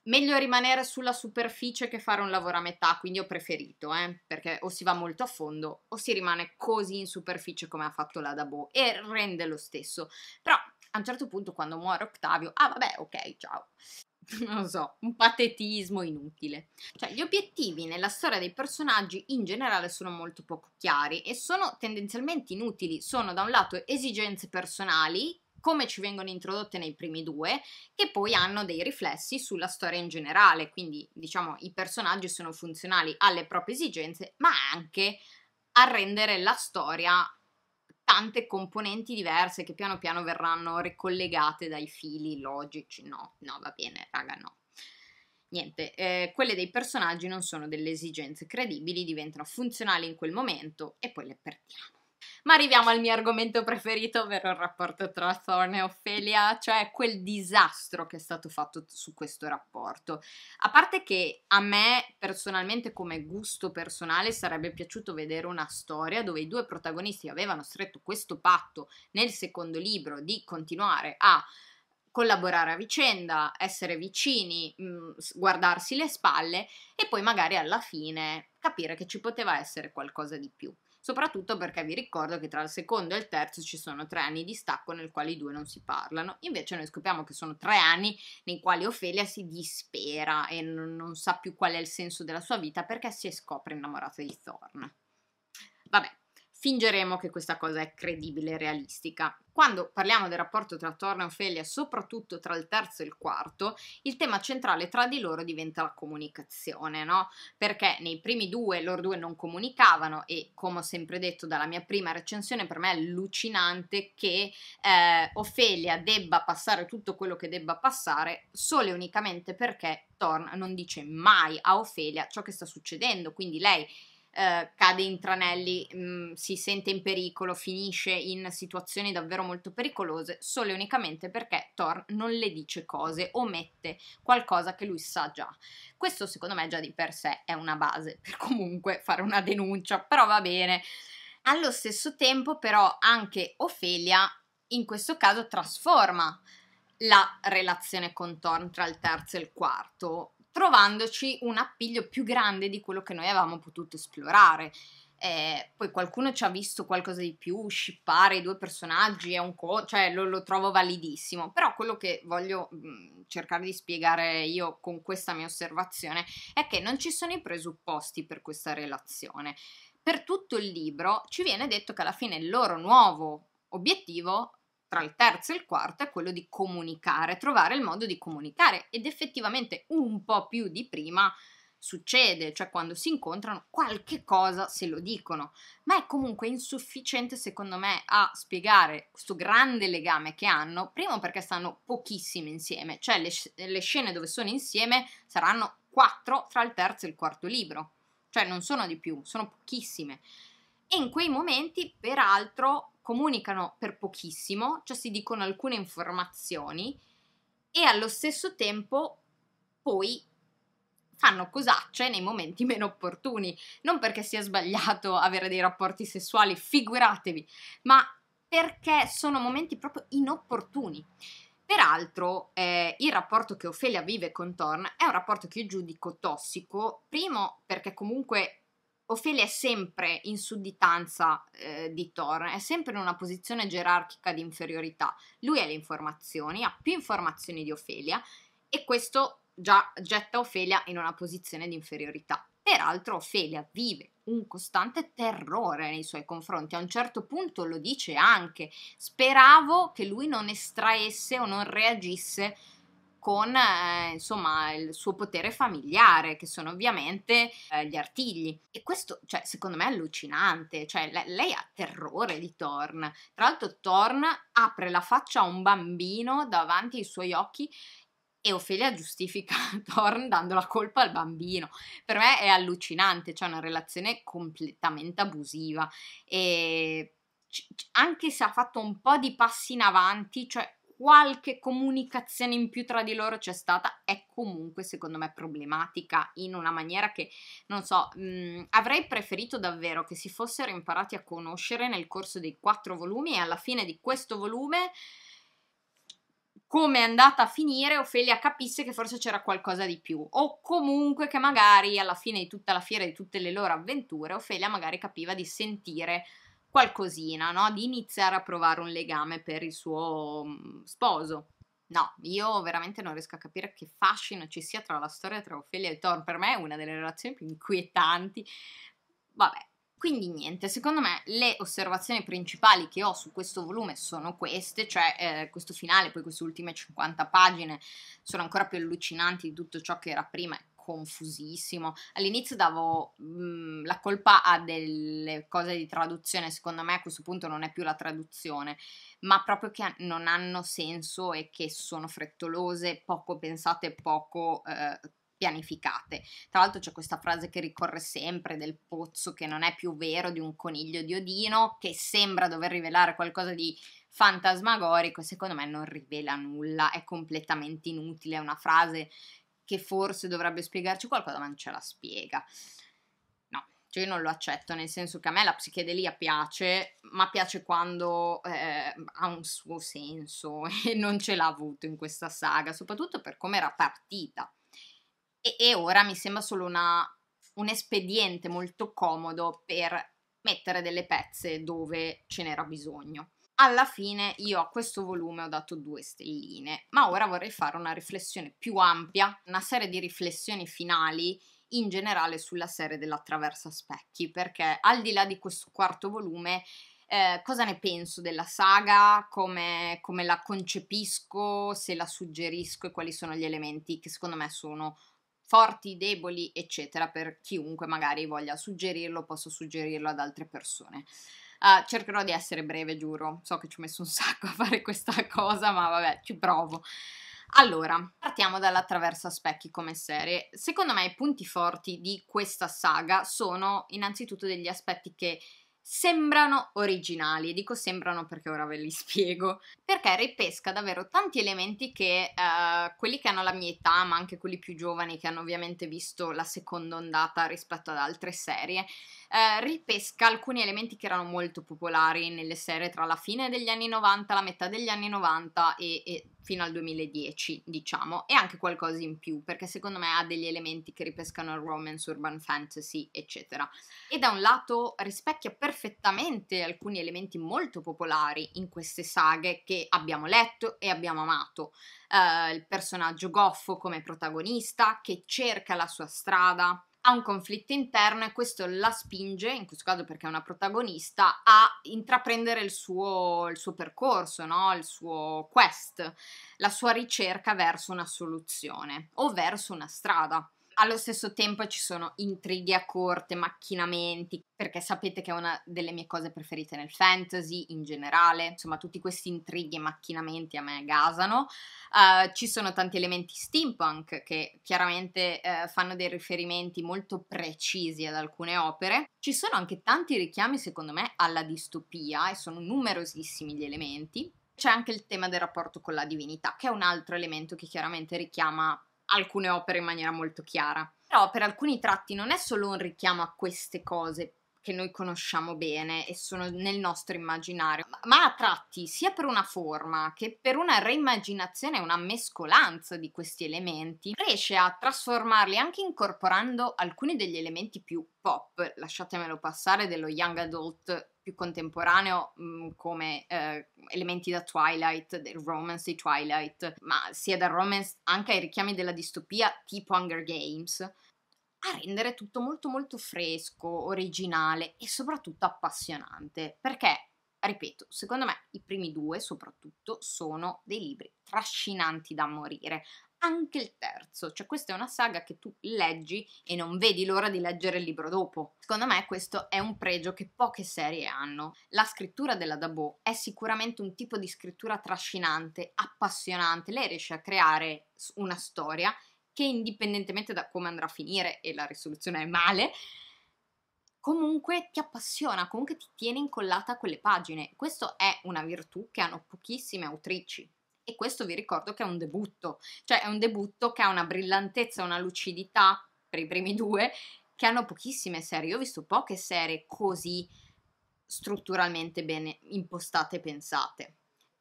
meglio rimanere sulla superficie che fare un lavoro a metà, quindi ho preferito, eh, perché o si va molto a fondo o si rimane così in superficie come ha fatto la Dabo e rende lo stesso. Però a un certo punto quando muore Octavio, ah vabbè, ok, ciao. (laughs) Non lo so, un patetismo inutile. Cioè, gli obiettivi nella storia dei personaggi in generale sono molto poco chiari e sono tendenzialmente inutili. Sono da un lato esigenze personali come ci vengono introdotte nei primi due, che poi hanno dei riflessi sulla storia in generale, quindi diciamo i personaggi sono funzionali alle proprie esigenze, ma anche a rendere la storia tante componenti diverse che piano piano verranno ricollegate dai fili logici. No, no, va bene, raga, no. Niente, eh, quelle dei personaggi non sono delle esigenze credibili, diventano funzionali in quel momento e poi le perdiamo. Ma arriviamo al mio argomento preferito, ovvero il rapporto tra Thorne e Ophelia, cioè quel disastro che è stato fatto su questo rapporto. A parte che a me personalmente come gusto personale sarebbe piaciuto vedere una storia dove i due protagonisti avevano stretto questo patto nel secondo libro di continuare a collaborare a vicenda, essere vicini, mm, guardarsi le spalle e poi magari alla fine capire che ci poteva essere qualcosa di più soprattutto perché vi ricordo che tra il secondo e il terzo ci sono tre anni di stacco nel quale i due non si parlano. Invece noi scopriamo che sono tre anni nei quali Ofelia si dispera e non, non sa più qual è il senso della sua vita perché si scopre innamorata di Thorn. Vabbè, fingeremo che questa cosa è credibile e realistica. Quando parliamo del rapporto tra Thorne e Ophelia, soprattutto tra il terzo e il quarto, il tema centrale tra di loro diventa la comunicazione, no? Perché nei primi due loro due non comunicavano e, come ho sempre detto dalla mia prima recensione, per me è allucinante che eh, Ophelia debba passare tutto quello che debba passare solo e unicamente perché Thorne non dice mai a Ophelia ciò che sta succedendo, quindi lei eh, cade in tranelli, mh, mm, si sente in pericolo, finisce in situazioni davvero molto pericolose solo e unicamente perché Thor non le dice cose, omette qualcosa che lui sa già. Questo secondo me già di per sé è una base per (laughs) comunque fare una denuncia, però va bene. Allo stesso tempo però anche Ofelia in questo caso trasforma la relazione con Thor tra il terzo e il quarto trovandoci un appiglio più grande di quello che noi avevamo potuto esplorare. Eh, poi qualcuno ci ha visto qualcosa di più, scippare i due personaggi è un co- cioè lo, lo, trovo validissimo, però quello che voglio mh, mm, cercare di spiegare io con questa mia osservazione è che non ci sono i presupposti per questa relazione. Per tutto il libro ci viene detto che alla fine il loro nuovo obiettivo tra il terzo e il quarto è quello di comunicare, trovare il modo di comunicare ed effettivamente un po' più di prima succede, cioè quando si incontrano qualche cosa se lo dicono, ma è comunque insufficiente secondo me a spiegare questo grande legame che hanno, primo perché stanno pochissimi insieme, cioè le, le scene dove sono insieme saranno quattro tra il terzo e il quarto libro, cioè non sono di più, sono pochissime. E in quei momenti, peraltro, comunicano per pochissimo, cioè si dicono alcune informazioni e allo stesso tempo poi fanno cosacce nei momenti meno opportuni. Non perché sia sbagliato avere dei rapporti sessuali, figuratevi, ma perché sono momenti proprio inopportuni. Peraltro, eh, il rapporto che Ofelia vive con Thorn è un rapporto che io giudico tossico, primo perché comunque Ofelia è sempre in sudditanza eh, di Thor, è sempre in una posizione gerarchica di inferiorità. Lui ha le informazioni, ha più informazioni di Ofelia e questo già getta Ofelia in una posizione di inferiorità. Peraltro Ofelia vive un costante terrore nei suoi confronti, a un certo punto lo dice anche, speravo che lui non estraesse o non reagisse con eh, insomma il suo potere familiare che sono ovviamente eh, gli artigli e questo cioè, secondo me è allucinante cioè lei, lei ha terrore di Thorn tra l'altro Thorn apre la faccia a un bambino davanti ai suoi occhi e Ophelia giustifica (laughs) Thorn dando la colpa al bambino. Per me è allucinante, c'è cioè una relazione completamente abusiva e anche se ha fatto un po' di passi in avanti, cioè qualche comunicazione in più tra di loro c'è stata, è comunque secondo me problematica in una maniera che non so, mh, mm, avrei preferito davvero che si fossero imparati a conoscere nel corso dei quattro volumi e alla fine di questo volume come è andata a finire Ofelia capisse che forse c'era qualcosa di più o comunque che magari alla fine di tutta la fiera di tutte le loro avventure Ofelia magari capiva di sentire qualcosina, no? Di iniziare a provare un legame per il suo mm, sposo. No, io veramente non riesco a capire che fascino ci sia tra la storia tra Ophelia e Thor. Per me è una delle relazioni più inquietanti. Vabbè, quindi niente, secondo me le osservazioni principali che ho su questo volume sono queste, cioè eh, questo finale, poi queste ultime 50 pagine sono ancora più allucinanti di tutto ciò che era prima, confusissimo. All'inizio davo mh, mhmm, la colpa a delle cose di traduzione, secondo me a questo punto non è più la traduzione, ma proprio che non hanno senso e che sono frettolose, poco pensate, poco eh, pianificate. Tra l'altro c'è questa frase che ricorre sempre del pozzo che non è più vero di un coniglio di Odino, che sembra dover rivelare qualcosa di fantasmagorico, secondo me non rivela nulla, è completamente inutile, è una frase che forse dovrebbe spiegarci qualcosa, ma non ce la spiega. No, cioè io non lo accetto, nel senso che a me la psichedelia piace, ma piace quando eh, ha un suo senso (laughs) e non ce l'ha avuto in questa saga, soprattutto per come era partita. E, e ora mi sembra solo una, un espediente molto comodo per mettere delle pezze dove ce n'era bisogno alla fine io a questo volume ho dato due stelline, ma ora vorrei fare una riflessione più ampia, una serie di riflessioni finali in generale sulla serie della Traversa Specchi, perché al di là di questo quarto volume eh, cosa ne penso della saga, come, come, la concepisco, se la suggerisco e quali sono gli elementi che secondo me sono forti, deboli, eccetera, per chiunque magari voglia suggerirlo, posso suggerirlo ad altre persone. Uh, cercherò di essere breve, giuro. So che ci ho messo un (laughs) sacco a fare questa cosa, ma vabbè, ci provo. Allora, partiamo dall'attraverso Specchi come serie. Secondo me i punti forti di questa saga sono innanzitutto degli aspetti che sembrano originali, e dico sembrano perché ora ve li (laughs) spiego, perché ripesca davvero tanti elementi che eh, quelli che hanno la mia età, ma anche quelli più giovani che hanno ovviamente visto la seconda ondata rispetto ad altre serie, eh, ripesca alcuni elementi che erano molto popolari nelle serie tra la fine degli anni 90, la metà degli anni 90 e, e fino al 2010, diciamo, e anche qualcosa in più, perché secondo me ha degli elementi che ripescano il romance, urban fantasy, eccetera. E da un lato rispecchia perfettamente alcuni elementi molto popolari in queste saghe che abbiamo letto e abbiamo amato. Uh, il personaggio goffo come protagonista che cerca la sua strada, ha un conflitto interno e questo la spinge, in questo caso perché è una protagonista, a intraprendere il suo, il suo percorso, no? il suo quest, la sua ricerca verso una soluzione o verso una strada. Allo stesso tempo ci sono intrighi a corte, macchinamenti, perché sapete che è una delle mie cose preferite nel fantasy in generale, insomma tutti questi intrighi e macchinamenti a me gasano. Uh, ci sono tanti elementi steampunk che chiaramente uh, fanno dei riferimenti molto precisi ad alcune opere. Ci sono anche tanti richiami secondo me alla distopia e sono numerosissimi gli elementi. C'è anche il tema del rapporto con la divinità, che è un altro elemento che chiaramente richiama alcune opere in maniera molto chiara. Però per alcuni tratti non è solo un richiamo a queste cose, che noi conosciamo bene e sono nel nostro immaginario, ma a tratti sia per una forma che per una reimmaginazione, una mescolanza di questi elementi, riesce a trasformarli anche incorporando alcuni degli elementi più pop, lasciatemelo passare, dello young adult più contemporaneo mm, come eh, elementi da Twilight, del romance di Twilight, ma sia dal romance anche ai richiami della distopia tipo Hunger Games a rendere tutto molto molto fresco, originale e soprattutto appassionante, perché ripeto, secondo me i primi due soprattutto sono dei libri trascinanti da morire. Anche il terzo, cioè questa è una saga che tu leggi e non vedi l'ora di leggere il libro dopo. Secondo me questo è un pregio che poche serie hanno. La scrittura della Dabo è sicuramente un tipo di scrittura trascinante, appassionante, lei riesce a creare una storia che indipendentemente da come andrà a finire e la risoluzione è male, comunque ti appassiona, comunque ti tiene incollata a quelle pagine. Questa è una virtù che hanno pochissime autrici. E questo vi ricordo che è un debutto, cioè è un debutto che ha una brillantezza, una lucidità per i primi due, che hanno pochissime serie. Io ho visto poche serie così strutturalmente bene impostate e pensate.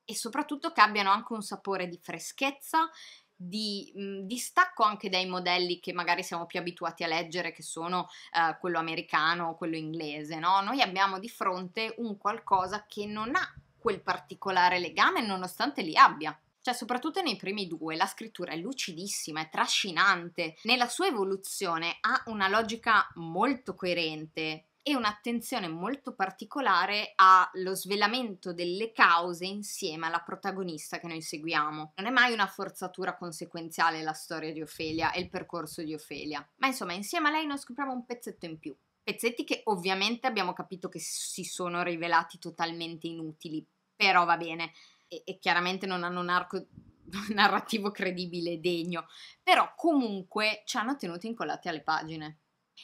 E soprattutto che abbiano anche un sapore di freschezza di mh, mhmm, distacco anche dai modelli che magari siamo più abituati a leggere, che sono eh, quello americano o quello inglese, no? Noi abbiamo di fronte un qualcosa che non ha quel particolare legame nonostante li abbia. Cioè, soprattutto nei primi due, la scrittura è lucidissima, è trascinante. Nella sua evoluzione ha una logica molto coerente, e un'attenzione molto particolare allo svelamento delle cause insieme alla protagonista che noi seguiamo. Non è mai una forzatura conseguenziale la storia di Ofelia e il percorso di Ofelia, ma insomma insieme a lei noi scopriamo un pezzetto in più. Pezzetti che ovviamente abbiamo capito che si sono rivelati totalmente inutili, però va bene, e, e chiaramente non hanno un arco (laughs) narrativo credibile e degno, però comunque ci hanno tenuto incollati alle pagine.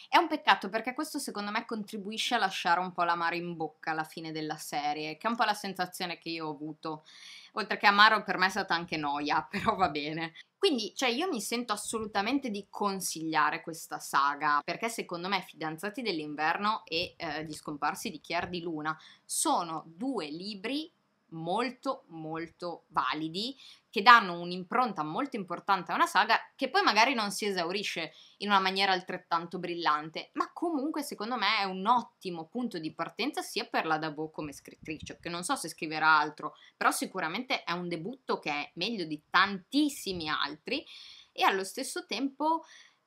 È un peccato perché questo secondo me contribuisce a lasciare un po' l'amaro in bocca alla fine della serie, che è un po' la sensazione che io ho avuto. Oltre che amaro per me è stata anche noia, (laughs) però va bene. Quindi, cioè, io mi sento assolutamente di consigliare questa saga, perché secondo me Fidanzati dell'inverno e eh, scomparsi di Chiar di Luna sono due libri molto molto validi che danno un'impronta molto importante a una saga che poi magari non si esaurisce in una maniera altrettanto brillante, ma comunque secondo me è un ottimo punto di partenza sia per la Dabo come scrittrice, che non so se scriverà altro, però sicuramente è un debutto che è meglio di tantissimi altri e allo stesso tempo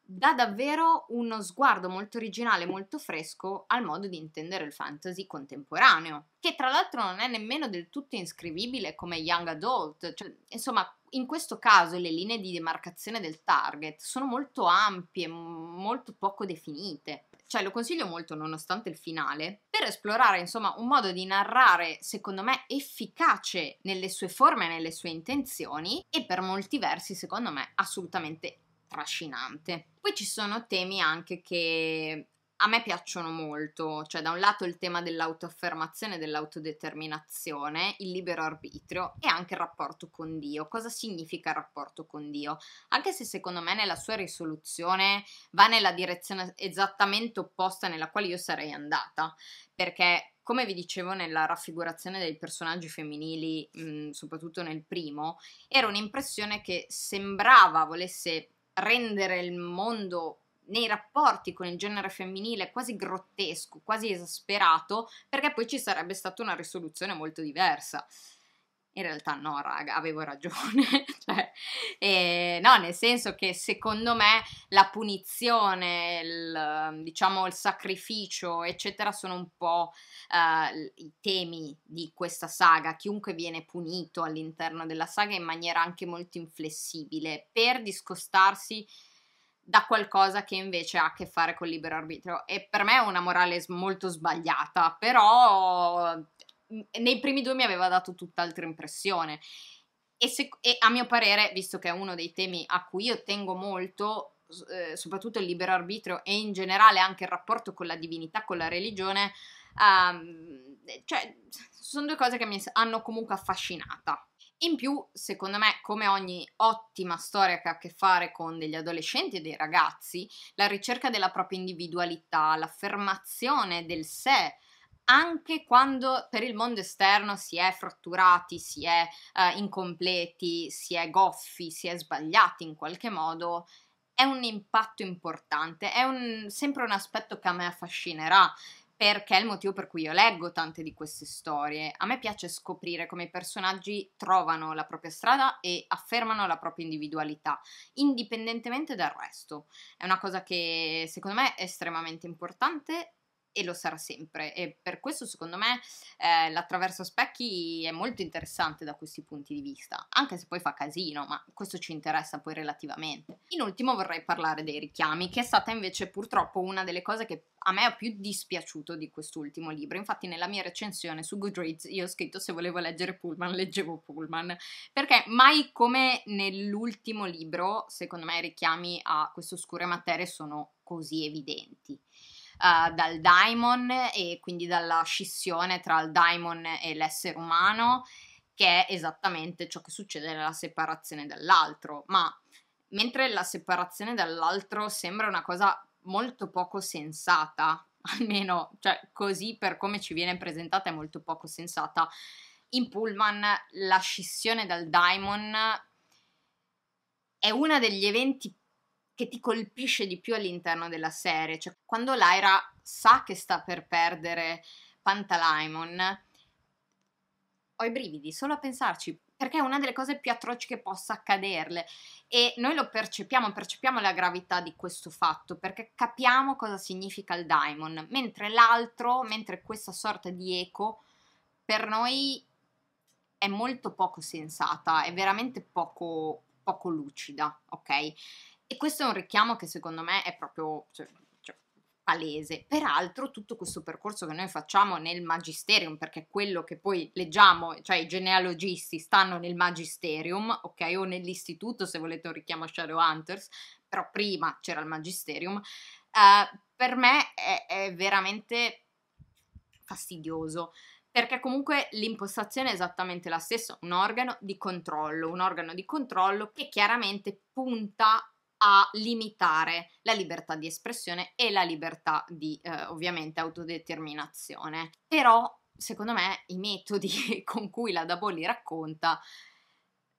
dà davvero uno sguardo molto originale, molto fresco al modo di intendere il fantasy contemporaneo, che tra l'altro non è nemmeno del tutto inscrivibile come young adult, cioè, insomma in questo caso le linee di demarcazione del target sono molto ampie, molto poco definite. Cioè lo consiglio molto nonostante il finale, per esplorare insomma un modo di narrare secondo me efficace nelle sue forme e nelle sue intenzioni e per molti versi secondo me assolutamente affascinante. Poi ci sono temi anche che a me piacciono molto, cioè da un lato il tema dell'autoaffermazione, dell'autodeterminazione, il libero arbitrio e anche il rapporto con Dio. Cosa significa il rapporto con Dio? Anche se secondo me nella sua risoluzione va nella direzione esattamente opposta nella quale io sarei andata, perché come vi dicevo nella raffigurazione dei personaggi femminili, mh, soprattutto nel primo, era un'impressione che sembrava volesse rendere il mondo nei rapporti con il genere femminile quasi grottesco, quasi esasperato, perché poi ci sarebbe stata una risoluzione molto diversa in realtà no, raga, avevo ragione. (laughs) cioè, eh, no, nel senso che secondo me la punizione, il, diciamo il sacrificio, eccetera, sono un po' eh, i temi di questa saga. Chiunque viene punito all'interno della saga in maniera anche molto inflessibile per discostarsi da qualcosa che invece ha a che fare col libero arbitrio e per me è una morale molto sbagliata, però nei primi due mi aveva dato tutt'altra impressione. E, se, e, a mio parere, visto che è uno dei temi a cui io tengo molto, eh, soprattutto il libero arbitrio e in generale anche il rapporto con la divinità, con la religione, um, cioè, sono due cose che mi hanno comunque affascinata. In più, secondo me, come ogni ottima storia che ha a che fare con degli adolescenti e dei ragazzi, la ricerca della propria individualità, l'affermazione del sé, anche quando per il mondo esterno si è fratturati, si è eh, incompleti, si è goffi, si è sbagliati in qualche modo, è un impatto importante, è un, sempre un aspetto che a me affascinerà perché è il motivo per cui io leggo tante di queste storie. A me piace scoprire come i personaggi trovano la propria strada e affermano la propria individualità, indipendentemente dal resto. È una cosa che secondo me è estremamente importante e lo sarà sempre. E per questo, secondo me, eh, l'attraverso specchi è molto interessante da questi punti di vista, anche se poi fa casino, ma questo ci interessa poi relativamente. In ultimo vorrei parlare dei richiami, che è stata invece purtroppo una delle cose che a me ha più dispiaciuto di quest'ultimo libro. Infatti, nella mia recensione su Goodreads io ho scritto se volevo leggere Pullman, leggevo Pullman. Perché mai come nell'ultimo libro, secondo me, i richiami a queste oscure materie sono così evidenti. Eh, dal daimon e quindi dalla scissione tra il daimon e l'essere umano, che è esattamente ciò che succede nella separazione dall'altro. Ma mentre la separazione dall'altro sembra una cosa molto poco sensata, (laughs) almeno cioè, così per come ci viene presentata è molto poco sensata, in Pullman la scissione dal daimon è uno degli eventi più che ti colpisce di più all'interno della serie, cioè quando Lyra sa che sta per perdere Pantalaimon, ho i brividi solo a pensarci, perché è una delle cose più atroci che possa accaderle e noi lo percepiamo, percepiamo la gravità di questo fatto perché capiamo cosa significa il daimon, mentre l'altro, mentre questa sorta di eco per noi è molto poco sensata, è veramente poco, poco lucida, ok? E questo è un richiamo che secondo me è proprio cioè, cioè, palese. Peraltro tutto questo percorso che noi facciamo nel magisterium, perché quello che poi leggiamo, cioè i genealogisti stanno nel magisterium, ok, o nell'istituto se volete un richiamo a Shadow Hunters, però prima c'era il magisterium, uh, per me è, è veramente fastidioso perché comunque l'impostazione è esattamente la stessa, un organo di controllo, un organo di controllo che chiaramente punta a limitare la libertà di espressione e la libertà di eh, ovviamente autodeterminazione. Però, secondo me, i metodi (laughs) con cui la Daboli racconta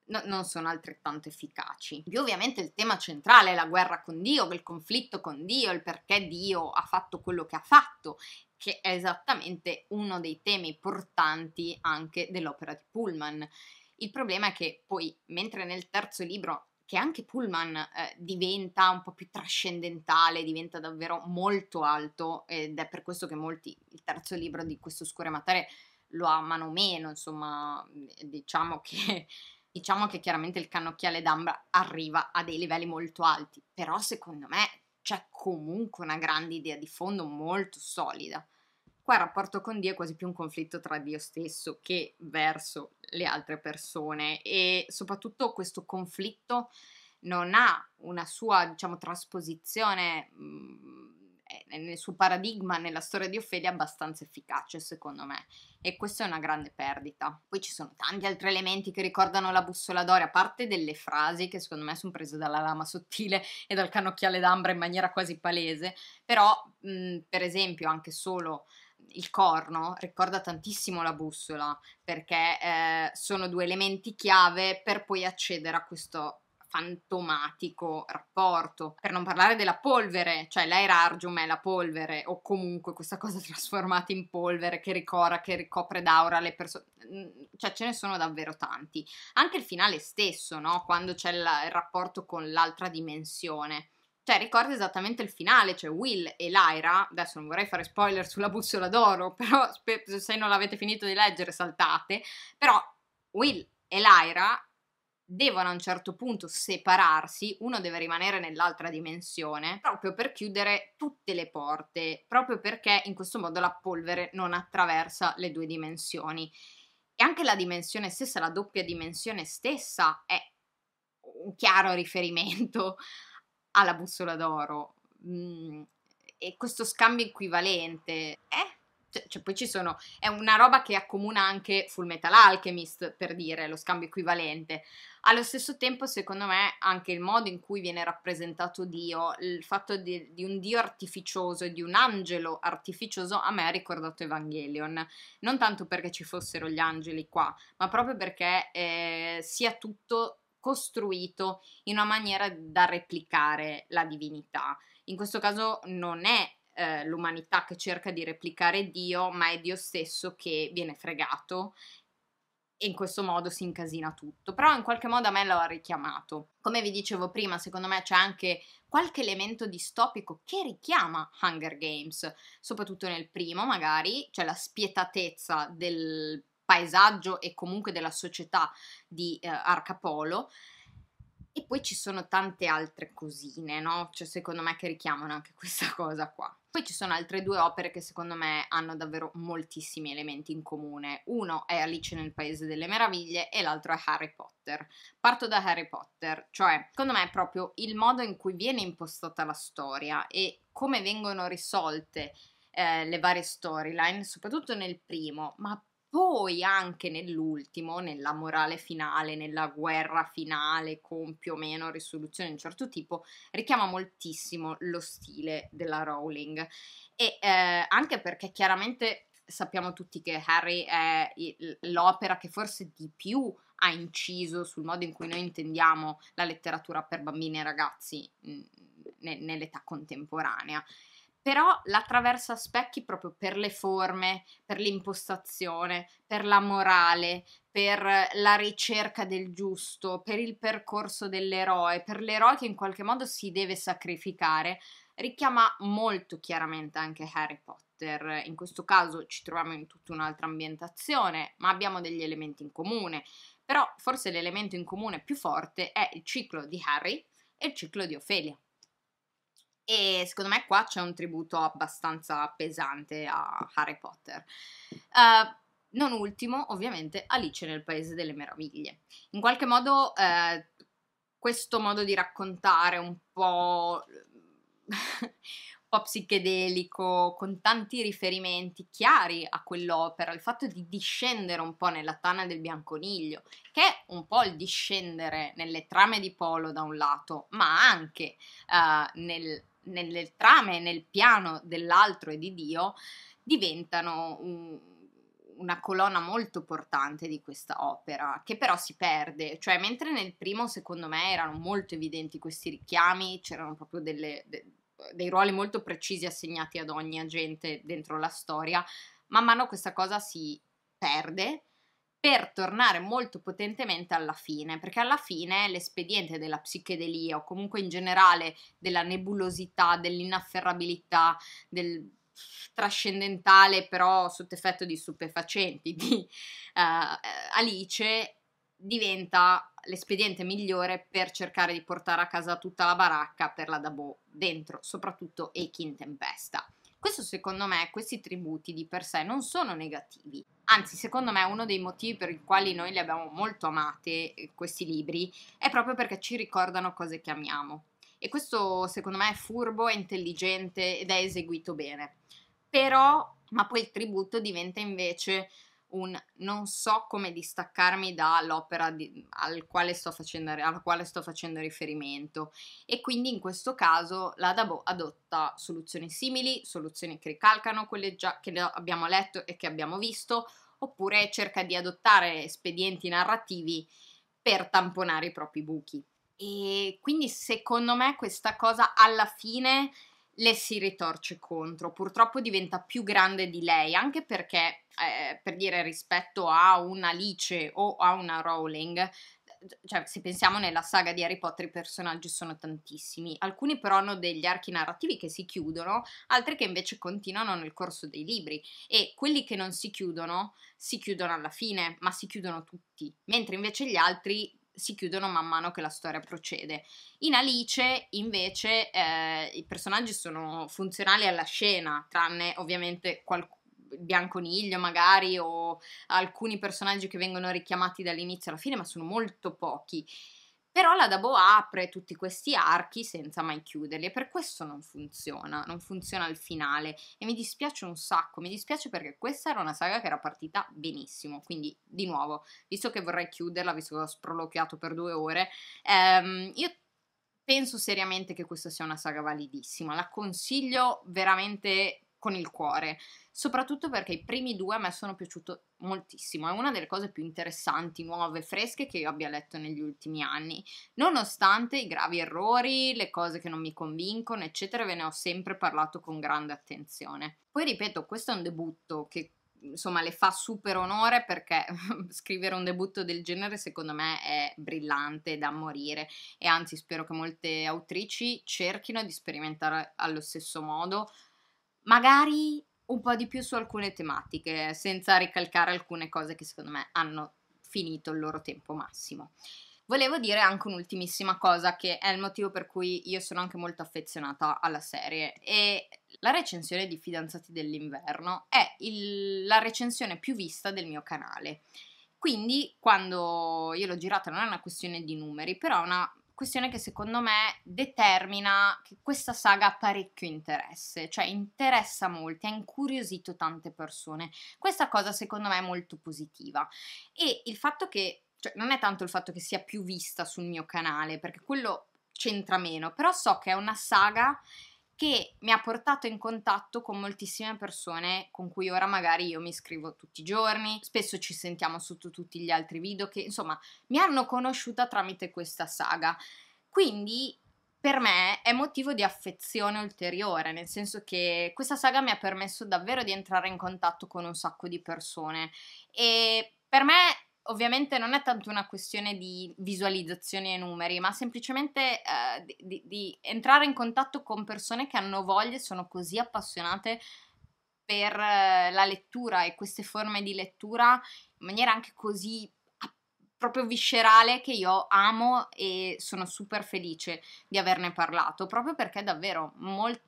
No, non sono altrettanto efficaci. Più ovviamente il tema centrale è la guerra con Dio, il conflitto con Dio, il perché Dio ha fatto quello che ha fatto, che è esattamente uno dei temi portanti anche dell'opera di Pullman. Il problema è che poi, mentre nel terzo libro che anche Pullman eh, diventa un po' più trascendentale, diventa davvero molto alto ed è per questo che molti il terzo libro di questo Oscure Matare lo amano meno, insomma, diciamo che, (laughs) diciamo che chiaramente il cannocchiale d'ambra arriva a dei livelli molto alti, però secondo me c'è comunque una grande idea di fondo molto solida. Qua il rapporto con Dio è quasi più un conflitto tra Dio stesso che verso le altre persone e soprattutto questo conflitto non ha una sua, diciamo, trasposizione mh, mm, eh, nel suo paradigma nella storia di Ofelia abbastanza efficace, secondo me. E questa è una grande perdita. Poi ci sono tanti altri elementi che ricordano la bussola d'oro, a parte delle frasi che secondo me sono prese dalla lama sottile e dal cannocchiale d'ambra in maniera quasi palese, però mh, mm, per esempio anche solo il corno ricorda tantissimo la bussola perché eh, sono due elementi chiave per poi accedere a questo fantomatico rapporto. Per non parlare della polvere, cioè l'aerargium è la polvere o comunque questa cosa (laughs) trasformata in polvere che ricorda, che ricopre d'aura le persone, mm, cioè ce ne sono davvero tanti. Anche il finale stesso, no? Quando c'è il, il rapporto con l'altra dimensione cioè ricorda esattamente il finale, cioè Will e Lyra, adesso non vorrei fare spoiler sulla bussola d'oro, (laughs) però se non l'avete finito di leggere saltate, però Will e Lyra devono a un certo punto separarsi, uno deve rimanere nell'altra dimensione, proprio per chiudere tutte le porte, proprio perché in questo modo la polvere non attraversa le due dimensioni. E anche la dimensione stessa, la doppia dimensione stessa, è un chiaro riferimento la bussola d'oro. Mm, e questo scambio equivalente, eh? Cioè, cioè, poi ci sono, è una roba che accomuna anche Full Metal Alchemist, per dire, lo scambio equivalente. Allo stesso tempo, secondo me, anche il modo in cui viene rappresentato Dio, il fatto di, di un Dio artificioso e di un angelo artificioso, a me ha ricordato Evangelion. Non tanto perché ci fossero gli angeli qua, ma proprio perché eh, sia tutto costruito in una maniera da replicare la divinità. In questo caso non è eh, l'umanità che cerca di replicare Dio, ma è Dio stesso che viene fregato e in questo modo si incasina tutto. Però in qualche modo a me l'ha richiamato. Come vi dicevo prima, secondo me c'è anche qualche elemento distopico che richiama Hunger Games, soprattutto nel primo magari, cioè la spietatezza del paesaggio e comunque della società di eh, Arcapolo. E poi ci sono tante altre cosine, no? Cioè, secondo me che richiamano anche questa cosa qua. Poi ci sono altre due opere che secondo me hanno davvero moltissimi elementi in comune. Uno è Alice nel Paese delle Meraviglie e l'altro è Harry Potter. Parto da Harry Potter, cioè, secondo me è proprio il modo in cui viene impostata la storia e come vengono risolte eh, le varie storyline, soprattutto nel primo, ma poi anche nell'ultimo, nella morale finale, nella guerra finale con più o meno risoluzione di un certo tipo, richiama moltissimo lo stile della Rowling. E eh, anche perché chiaramente sappiamo tutti che Harry è l'opera che forse di più ha inciso sul modo in cui noi intendiamo la letteratura per bambini e ragazzi mh, mm, nell'età contemporanea però l'attraversa specchi proprio per le forme, per l'impostazione, per la morale, per la ricerca del giusto, per il percorso dell'eroe, per l'eroe che in qualche modo si deve sacrificare, richiama molto chiaramente anche Harry Potter. In questo caso ci troviamo in tutta un'altra ambientazione, ma abbiamo degli elementi in comune. Però forse l'elemento in comune più forte è il ciclo di Harry e il ciclo di Ophelia. E secondo me qua c'è un tributo abbastanza pesante a Harry Potter. Uh, non ultimo, ovviamente, Alice nel Paese delle Meraviglie. In qualche modo, eh, questo modo di raccontare (laughs) un po', psichedelico, con tanti riferimenti chiari a quell'opera, il fatto di discendere un po' nella tana del bianconiglio, che è un po' il discendere nelle trame di Polo da un lato, ma anche eh, nel nelle trame, nel piano dell'altro e di Dio, diventano un, una colonna molto portante di questa opera, che però si perde, cioè mentre nel primo secondo me erano molto evidenti questi richiami, c'erano proprio delle, de, dei ruoli molto precisi assegnati ad ogni agente dentro la storia, man mano questa cosa si perde per tornare molto potentemente alla fine, perché alla fine l'espediente della psichedelia o comunque in generale della nebulosità, dell'inafferrabilità, del trascendentale però sotto effetto di stupefacenti di uh, Alice diventa l'espediente migliore per cercare di portare a casa tutta la baracca per la Dabo dentro, soprattutto Eki in tempesta. Questo secondo me, questi tributi di per sé non sono negativi. Anzi, secondo me uno dei motivi per i quali noi li abbiamo molto amate, eh, questi libri, è proprio perché ci ricordano cose che amiamo. E questo secondo me è furbo, è intelligente ed è eseguito bene. Però, ma poi il tributo diventa invece un non so come distaccarmi dall'opera di, al quale facendo, alla quale sto facendo riferimento e quindi in questo caso la Dabo adotta soluzioni simili, soluzioni che ricalcano quelle già che abbiamo letto e che abbiamo visto, oppure cerca di adottare espedienti narrativi per tamponare i propri buchi. E quindi secondo me questa cosa alla fine le si ritorce contro, purtroppo diventa più grande di lei, anche perché eh, eh, per dire rispetto a un'Alice o a una Rowling, cioè, se pensiamo nella saga di Harry Potter i personaggi sono tantissimi, alcuni però hanno degli archi narrativi che si chiudono, altri che invece continuano nel corso dei libri e quelli che non si chiudono si chiudono alla fine, ma si chiudono tutti, mentre invece gli altri si chiudono man mano che la storia procede. In Alice invece eh, i personaggi sono funzionali alla scena, tranne ovviamente qualcuno Bianconiglio magari o alcuni personaggi che vengono richiamati dall'inizio alla fine, ma sono molto pochi. Però la Dabo apre tutti questi archi senza mai chiuderli e per questo non funziona, non funziona al finale e mi dispiace un sacco, mi dispiace perché questa era una saga che era partita benissimo, quindi di nuovo, visto che vorrei chiuderla, visto che ho sproloquiato per due ore, ehm, io penso seriamente che questa sia una saga validissima, la consiglio veramente con il cuore, soprattutto perché i primi due a me sono piaciuti moltissimo, è una delle cose più interessanti, nuove, fresche che io abbia letto negli ultimi anni, nonostante i gravi errori, le cose che non mi convincono, eccetera, ve ne ho sempre parlato con grande attenzione. Poi ripeto, questo è un debutto che insomma le fa super onore perché (laughs) scrivere un debutto del genere secondo me è brillante da morire e anzi spero che molte autrici cerchino di sperimentare allo stesso modo magari un po' di più su alcune tematiche, senza ricalcare alcune cose che secondo me hanno finito il loro tempo massimo. Volevo dire anche un'ultimissima cosa che è il motivo per cui io sono anche molto affezionata alla serie e la recensione di Fidanzati dell'inverno è il, la recensione più vista del mio canale. Quindi quando io l'ho girata non è una questione di numeri, però è una questione che secondo me determina che questa saga ha parecchio interesse, cioè interessa molti, ha incuriosito tante persone. Questa cosa secondo me è molto positiva e il fatto che cioè, non è tanto il fatto che sia più vista sul mio canale, perché quello c'entra meno, però so che è una saga che mi ha portato in contatto con moltissime persone con cui ora magari io mi scrivo tutti i giorni, spesso ci sentiamo sotto tutti gli altri video che insomma mi hanno conosciuta tramite questa saga. Quindi per me è motivo di affezione ulteriore, nel senso che questa saga mi ha permesso davvero di entrare in contatto con un sacco di persone e per me ovviamente non è tanto una questione di visualizzazione e numeri, ma semplicemente eh, di, di, di, entrare in contatto con persone che hanno voglia e sono così appassionate per eh, la lettura e queste forme di lettura in maniera anche così proprio viscerale che io amo e sono super felice di averne parlato, proprio perché davvero molte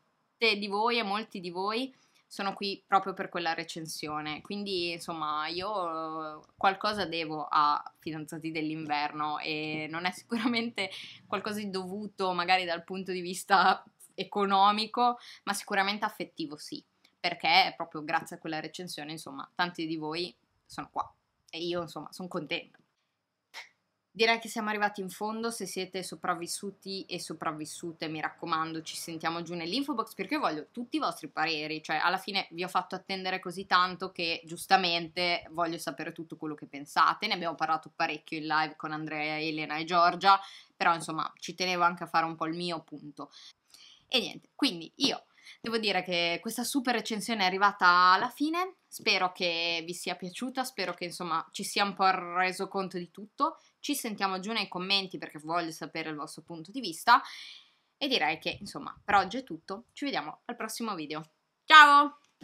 di voi e molti di voi sono qui proprio per quella recensione. Quindi, insomma, io qualcosa devo a Fidanzati dell'inverno e non è sicuramente qualcosa di dovuto magari dal punto di vista economico, ma sicuramente affettivo sì, perché proprio grazie a quella recensione, insomma, tanti di voi sono qua e io, insomma, sono contenta. Direi che siamo arrivati in fondo, se siete sopravvissuti e sopravvissute mi raccomando ci sentiamo giù nell'info box perché io voglio tutti i vostri pareri, cioè alla fine vi ho fatto attendere così tanto che giustamente voglio sapere tutto quello che pensate, ne abbiamo parlato parecchio in live con Andrea, Elena e Giorgia, però insomma ci tenevo anche a fare un po' il mio punto. E niente, quindi io Devo dire che questa super recensione è arrivata alla fine, spero che vi sia piaciuta, spero che insomma ci sia un po' reso conto di tutto. Ci sentiamo giù nei commenti perché voglio sapere il vostro punto di vista. E direi che, insomma, per oggi è tutto. Ci vediamo al prossimo video. Ciao!